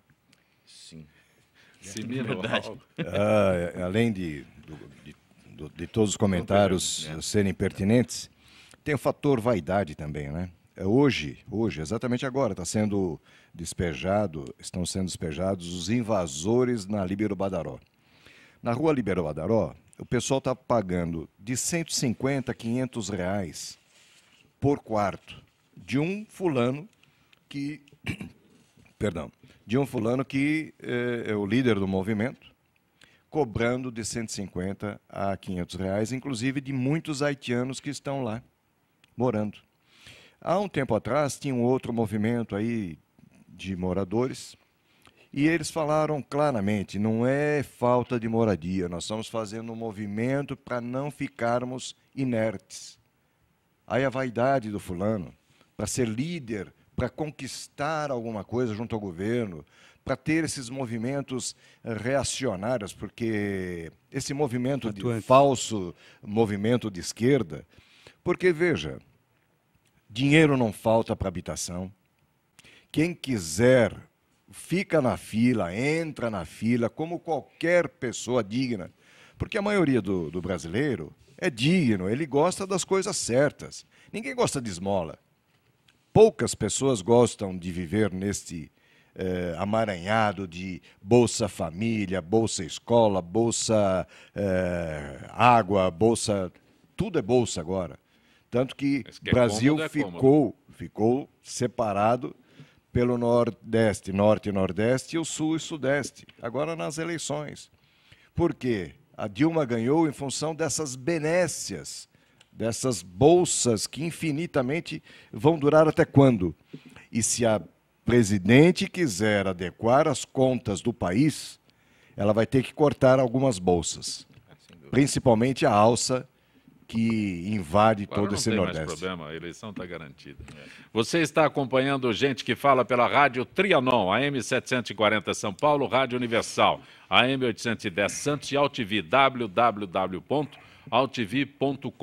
Sim. Se ah, é, é verdade. Ah, além de, de do, de todos os comentários é. serem pertinentes, tem o fator vaidade também, né? É hoje, hoje, exatamente agora, está sendo despejado, estão sendo despejados os invasores na Libero Badaró. Na rua Libero Badaró, o pessoal está pagando de 150 a 500 reais por quarto de um fulano que, perdão, de um fulano que é, é o líder do movimento, cobrando de 150 a 500 reais, inclusive de muitos haitianos que estão lá morando. Há um tempo atrás tinha um outro movimento aí de moradores e eles falaram claramente: não é falta de moradia, nós estamos fazendo um movimento para não ficarmos inertes. Aí a vaidade do fulano para ser líder, para conquistar alguma coisa junto ao governo, para ter esses movimentos eh, reacionários, porque esse movimento Atuante. de falso movimento de esquerda, porque veja, dinheiro não falta para habitação. Quem quiser fica na fila, entra na fila, como qualquer pessoa digna. Porque a maioria do, do, brasileiro é digno, ele gosta das coisas certas. Ninguém gosta de esmola. Poucas pessoas gostam de viver neste eh, amaranhado de Bolsa Família, Bolsa Escola, Bolsa eh, Água, Bolsa. Tudo é bolsa agora. Tanto que o é Brasil é ficou, ficou separado pelo Nordeste, Norte e Nordeste, e o Sul e Sudeste, agora nas eleições. Por quê? A Dilma ganhou em função dessas benécias, dessas bolsas que infinitamente vão durar até quando? E se a presidente quiser adequar as contas do país, ela vai ter que cortar algumas bolsas, principalmente a alça que invade claro, todo esse não tem Nordeste. Mais problema, a eleição está garantida. Você está acompanhando gente que fala pela rádio Trianon, AM 740 São Paulo, Rádio Universal, AM 810 Santos e Altivi, www altv.com.br.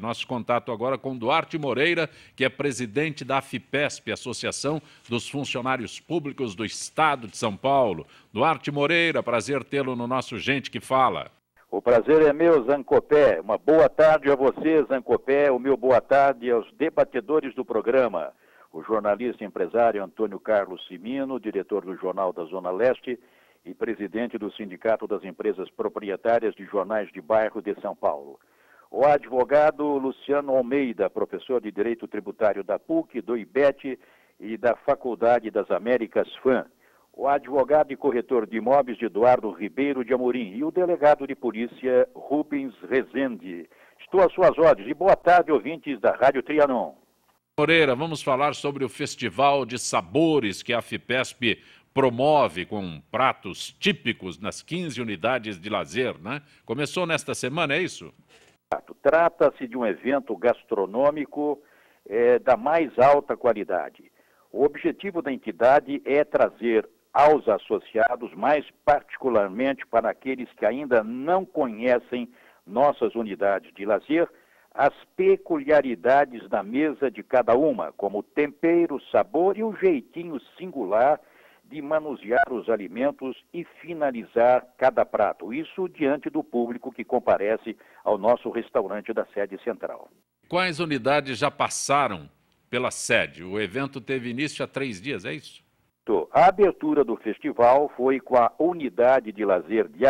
Nosso contato agora com Duarte Moreira, que é presidente da FIPESP, Associação dos Funcionários Públicos do Estado de São Paulo. Duarte Moreira, prazer tê-lo no nosso Gente que Fala. O prazer é meu, Zancopé. Uma boa tarde a você, Zancopé. O meu boa tarde aos debatedores do programa. O jornalista e empresário Antônio Carlos Simino, diretor do Jornal da Zona Leste, e presidente do Sindicato das Empresas Proprietárias de Jornais de Bairro de São Paulo. O advogado Luciano Almeida, professor de Direito Tributário da PUC, do IBET e da Faculdade das Américas FAM. O advogado e corretor de imóveis Eduardo Ribeiro de Amorim e o delegado de polícia Rubens Rezende. Estou às suas ordens e boa tarde, ouvintes da Rádio Trianon. Moreira, vamos falar sobre o Festival de Sabores que a FIPESP promove com pratos típicos nas 15 unidades de lazer, né? Começou nesta semana, é isso? Trata-se de um evento gastronômico é, da mais alta qualidade. O objetivo da entidade é trazer aos associados, mais particularmente para aqueles que ainda não conhecem nossas unidades de lazer, as peculiaridades da mesa de cada uma, como o tempero, sabor e o jeitinho singular de manusear os alimentos e finalizar cada prato. Isso diante do público que comparece ao nosso restaurante da sede central. Quais unidades já passaram pela sede? O evento teve início há três dias, é isso? A abertura do festival foi com a unidade de lazer de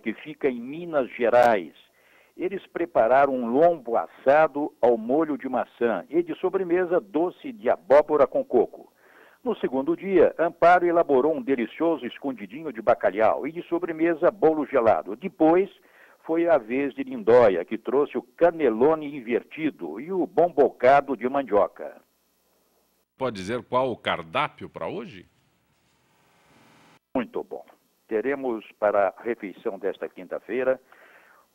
que fica em Minas Gerais. Eles prepararam um lombo assado ao molho de maçã e de sobremesa doce de abóbora com coco. No segundo dia, Amparo elaborou um delicioso escondidinho de bacalhau e de sobremesa bolo gelado. Depois, foi a vez de Lindóia, que trouxe o canelone invertido e o bom bocado de mandioca. Pode dizer qual o cardápio para hoje? Muito bom. Teremos para a refeição desta quinta-feira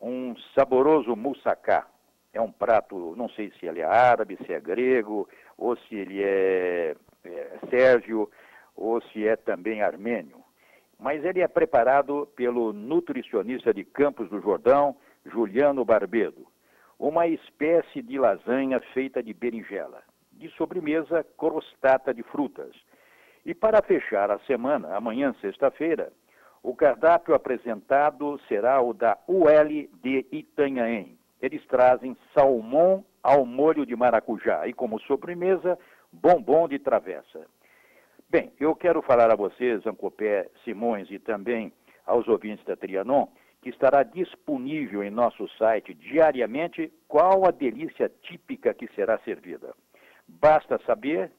um saboroso moussaka. É um prato, não sei se ele é árabe, se é grego, ou se ele é é sérvio ou se é também armênio. Mas ele é preparado pelo nutricionista de Campos do Jordão, Juliano Barbedo. Uma espécie de lasanha feita de berinjela. De sobremesa, crostata de frutas. E para fechar a semana, amanhã, sexta-feira, o cardápio apresentado será o da UL de Itanhaém. Eles trazem salmão ao molho de maracujá e, como sobremesa, Bombom de Travessa. Bem, eu quero falar a vocês, Ancopé Simões, e também aos ouvintes da Trianon, que estará disponível em nosso site diariamente qual a delícia típica que será servida. Basta saber,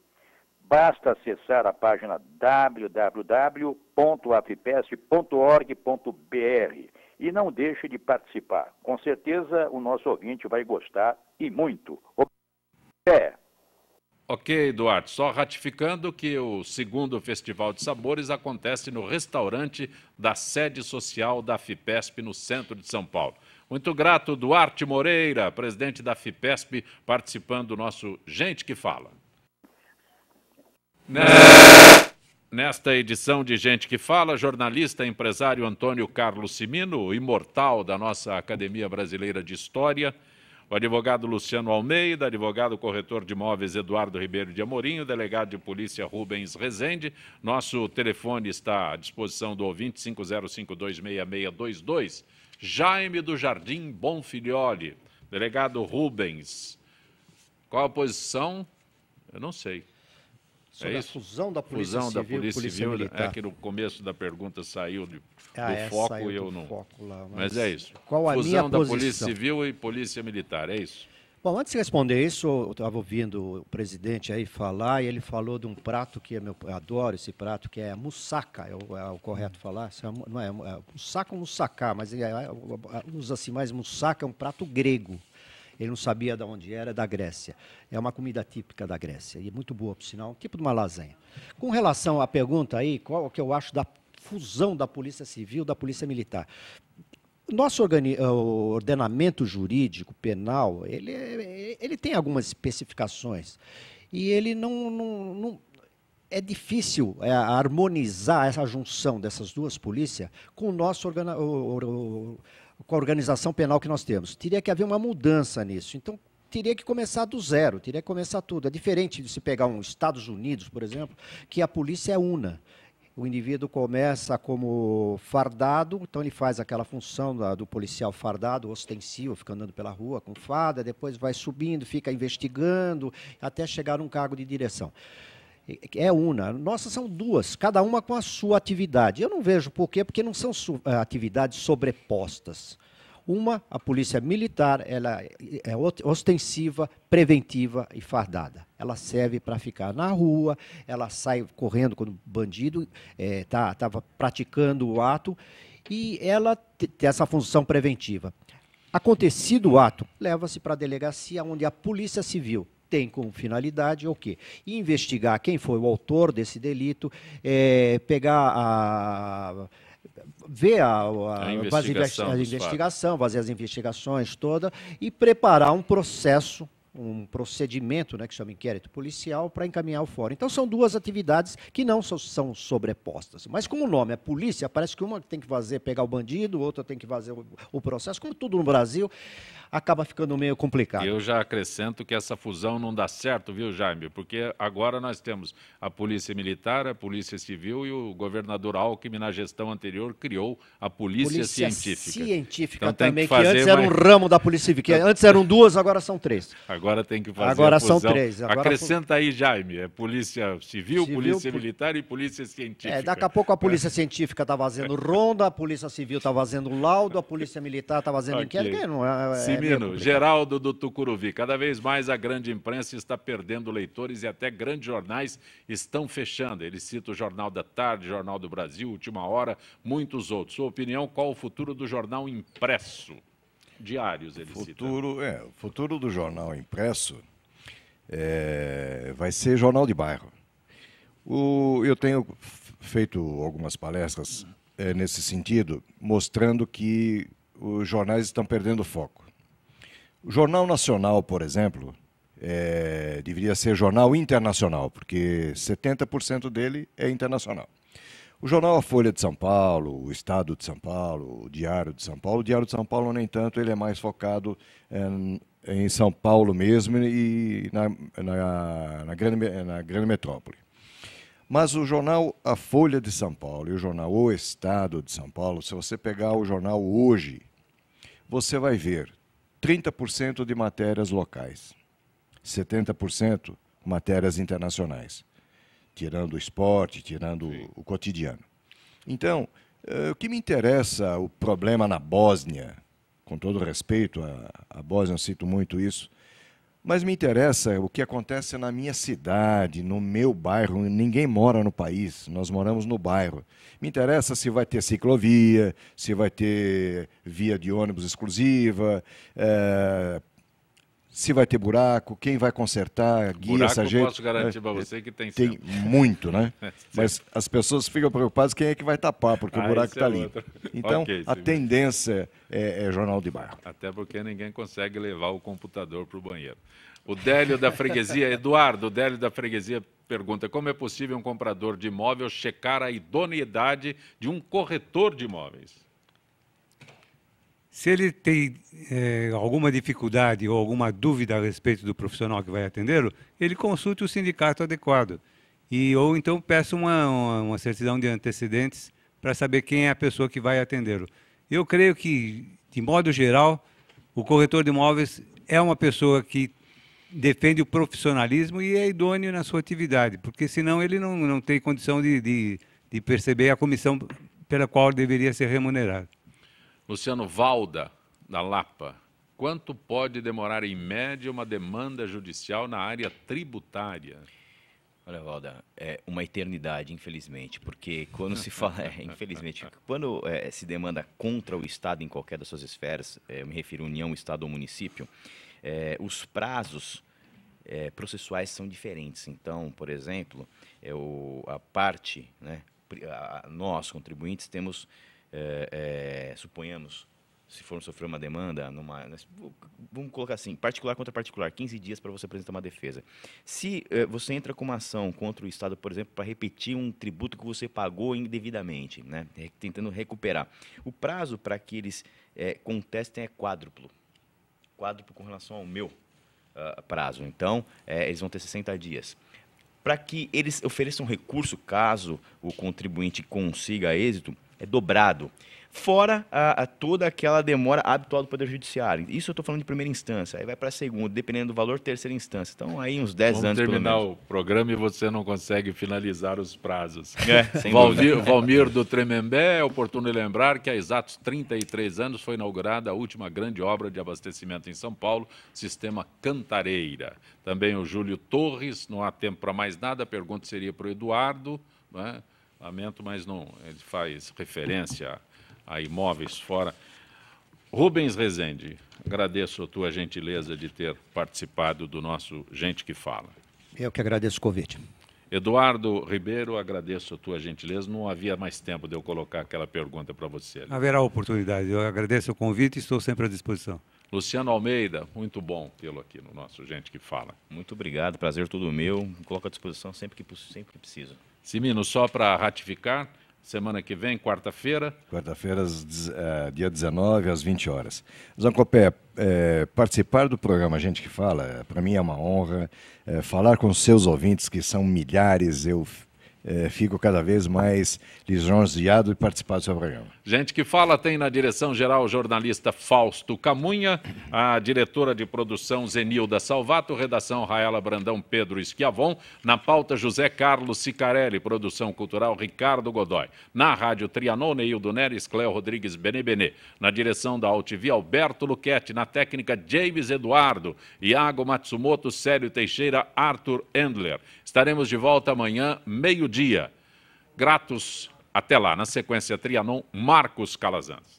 basta acessar a página www.afpest.org.br e não deixe de participar. Com certeza o nosso ouvinte vai gostar e muito. É. Ok, Duarte, só ratificando que o segundo Festival de Sabores acontece no restaurante da sede social da FIPESP, no centro de São Paulo. Muito grato, Duarte Moreira, presidente da FIPESP, participando do nosso Gente que Fala. Né? Nesta edição de Gente que Fala, jornalista e empresário Antônio Carlos Simino, imortal da nossa Academia Brasileira de História, o advogado Luciano Almeida, advogado corretor de imóveis Eduardo Ribeiro de Amorim, o delegado de polícia Rubens Rezende. Nosso telefone está à disposição do ouvinte 50526622. Jaime do Jardim Bonfilioli, delegado Rubens. Qual a posição? Eu não sei sobre é a fusão da Polícia fusão Civil da Polícia, Polícia Civil, né? é Militar. É que no começo da pergunta saiu de, ah, do é, foco e eu não. Lá, mas... mas... é isso. Qual a fusão minha da posição? Polícia Civil e Polícia Militar, é isso. Bom, antes de responder isso, eu estava ouvindo o presidente aí falar e ele falou de um prato que é eu adoro esse prato, que é musaca, é o, é o correto falar, é não é, é ou mussacá? mas é, usa-se mais mussaca é um prato grego. Ele não sabia de onde era, da Grécia. É uma comida típica da Grécia e é muito boa, por sinal, tipo de uma lasanha. Com relação à pergunta aí, qual que eu acho da fusão da Polícia Civil da Polícia Militar? Nosso eh, ordenamento jurídico penal, ele, ele tem algumas especificações e ele não, não, não é difícil é, harmonizar essa junção dessas duas polícias com o nosso organa, o, o, com a organização penal que nós temos. Teria que haver uma mudança nisso. Então, teria que começar do zero, teria que começar tudo. É diferente de se pegar um Estados Unidos, por exemplo, que a polícia é una. O indivíduo começa como fardado, então ele faz aquela função do policial fardado, ostensivo, fica andando pela rua com fada, depois vai subindo, fica investigando, até chegar num cargo de direção. É, é uma. Nossa são duas, cada uma com a sua atividade. Eu não vejo por quê, porque não são eh, atividades sobrepostas. Uma, a polícia militar, ela é ostensiva, preventiva e fardada. Ela serve para ficar na rua, ela sai correndo quando o bandido estava eh, tá, é, praticando o ato, e ela tem essa função preventiva. Acontecido o ato, leva-se para a delegacia, onde a polícia civil tem como finalidade é o quê? Investigar quem foi o autor desse delito, é, pegar a ver a, a, a investigação, fazer, a investigação fazer as investigações toda e preparar um processo um procedimento, né, que chama inquérito policial, para encaminhar o fórum. Então, são duas atividades que não so, são sobrepostas. Mas, como o nome é polícia, parece que uma tem que fazer pegar o bandido, outra tem que fazer o, o processo. Como tudo no Brasil, acaba ficando meio complicado. Eu já acrescento que essa fusão não dá certo, viu, Jaime? Porque agora nós temos a Polícia Militar, a Polícia Civil e o governador Alckmin, na gestão anterior, criou a Polícia, polícia Científica. Científica então, também, que, fazer, que, antes era um ramo da Polícia Civil. Que então, antes eram duas, agora são três. Agora agora tem que fazer Agora são três. Agora Acrescenta aí, Jaime, é polícia civil, civil polícia pol... militar e polícia científica. É, daqui a pouco a é. polícia científica está fazendo ronda, a polícia civil está fazendo laudo, a polícia militar está fazendo okay. inquérito. É, é, Simino, Geraldo do Tucuruvi, cada vez mais a grande imprensa está perdendo leitores e até grandes jornais estão fechando. Ele cita o Jornal da Tarde, Jornal do Brasil, Última Hora, muitos outros. Sua opinião, qual o futuro do jornal impresso? diários, ele futuro, cita. É, o futuro do jornal impresso é, vai ser jornal de bairro. O, eu tenho feito algumas palestras é, nesse sentido, mostrando que os jornais estão perdendo foco. O Jornal Nacional, por exemplo, é, deveria ser jornal internacional, porque 70% dele é internacional. O jornal A Folha de São Paulo, o Estado de São Paulo, o Diário de São Paulo. O Diário de São Paulo, no entanto, ele é mais focado em, eh, em São Paulo mesmo e na, na, na, grande, na grande metrópole. Mas o jornal A Folha de São Paulo e o jornal O Estado de São Paulo, se você pegar o jornal hoje, você vai ver 30% de matérias locais, 70% matérias internacionais tirando o esporte, tirando Sim. o cotidiano. Então, eh, o que me interessa o problema na Bósnia, com todo respeito, à Bósnia eu cito muito isso, mas me interessa o que acontece na minha cidade, no meu bairro. Ninguém mora no país, nós moramos no bairro. Me interessa se vai ter ciclovia, se vai ter via de ônibus exclusiva, é, se vai ter buraco, quem vai consertar, guia, buraco, Eu Posso garantir para é, você que tem. Tem sempre. muito, né? É Mas as pessoas ficam preocupadas quem é que vai tapar, porque ah, o buraco está é limpo. Então, okay, a sim. tendência é, é, jornal de bairro. Até porque ninguém consegue levar o computador para o banheiro. O Délio da Freguesia, Eduardo, o Délio da Freguesia pergunta: como é possível um comprador de imóvel checar a idoneidade de um corretor de imóveis? Se ele tem é, alguma dificuldade ou alguma dúvida a respeito do profissional que vai atendê-lo, ele consulte o sindicato adequado. E, ou então peça uma, uma, uma certidão de antecedentes para saber quem é a pessoa que vai atendê-lo. Eu creio que, de modo geral, o corretor de imóveis é uma pessoa que defende o profissionalismo e é idôneo na sua atividade, porque senão ele não, não tem condição de, de, de perceber a comissão pela qual deveria ser remunerado. Luciano Valda, da Lapa. Quanto pode demorar, em média, uma demanda judicial na área tributária? Olha, Valda, é uma eternidade, infelizmente, porque quando se fala, é, infelizmente, quando é, se demanda contra o Estado em qualquer das suas esferas, é, eu me refiro à União, Estado ou município, é, os prazos é, processuais são diferentes. Então, por exemplo, é o, a parte, né, a, nós, contribuintes, temos é, é, suponhamos, se for sofrer uma demanda, numa, vamos colocar assim, particular contra particular, 15 dias para você apresentar uma defesa. Se é, você entra com uma ação contra o Estado, por exemplo, para repetir um tributo que você pagou indevidamente, né, tentando recuperar, o prazo para que eles é, contestem é quádruplo. Quádruplo com relação ao meu uh, prazo. Então, é, eles vão ter 60 dias para que eles ofereçam recurso caso o contribuinte consiga êxito, é dobrado. Fora a, a toda aquela demora habitual do Poder Judiciário. Isso eu estou falando de primeira instância. Aí vai para segunda, dependendo do valor, terceira instância. Então, aí uns 10 Vamos anos. terminar o programa e você não consegue finalizar os prazos. É, Valmir, Valmir do Tremembé, é oportuno lembrar que há exatos 33 anos foi inaugurada a última grande obra de abastecimento em São Paulo, sistema Cantareira. Também o Júlio Torres, não há tempo para mais nada, a pergunta seria para o Eduardo. Não é? Lamento, mas não. Ele faz referência a imóveis fora. Rubens Rezende, agradeço a tua gentileza de ter participado do nosso Gente que Fala. Eu que agradeço o convite. Eduardo Ribeiro, agradeço a tua gentileza. Não havia mais tempo de eu colocar aquela pergunta para você. Ali. Haverá oportunidade. Eu agradeço o convite e estou sempre à disposição. Luciano Almeida, muito bom tê-lo aqui no nosso Gente que Fala. Muito obrigado, prazer todo meu. Me coloco à disposição sempre que, sempre que preciso. Simino, só para ratificar, semana que vem, quarta-feira. Quarta-feira, eh, dia 19, às 20 horas. Zancopé, é, eh, participar do programa Gente que Fala, para mim é uma honra. É, falar com seus ouvintes, que são milhares, eu eh, fico cada vez mais lisonjeado de participar do seu programa. Gente que fala tem na direção geral o jornalista Fausto Camunha, a diretora de produção Zenilda Salvato, redação Raela Brandão Pedro Esquiavon, na pauta José Carlos Sicarelli, produção cultural Ricardo Godoy, na rádio Trianon, Neildo Neres, Cléo Rodrigues Benebenê, na direção da Altivia Alberto Luquete, na técnica James Eduardo, Iago Matsumoto, Célio Teixeira, Arthur Endler. Estaremos de volta amanhã, meio-dia dia Gratos, até lá. Na sequência, Trianon, Marcos Calazans.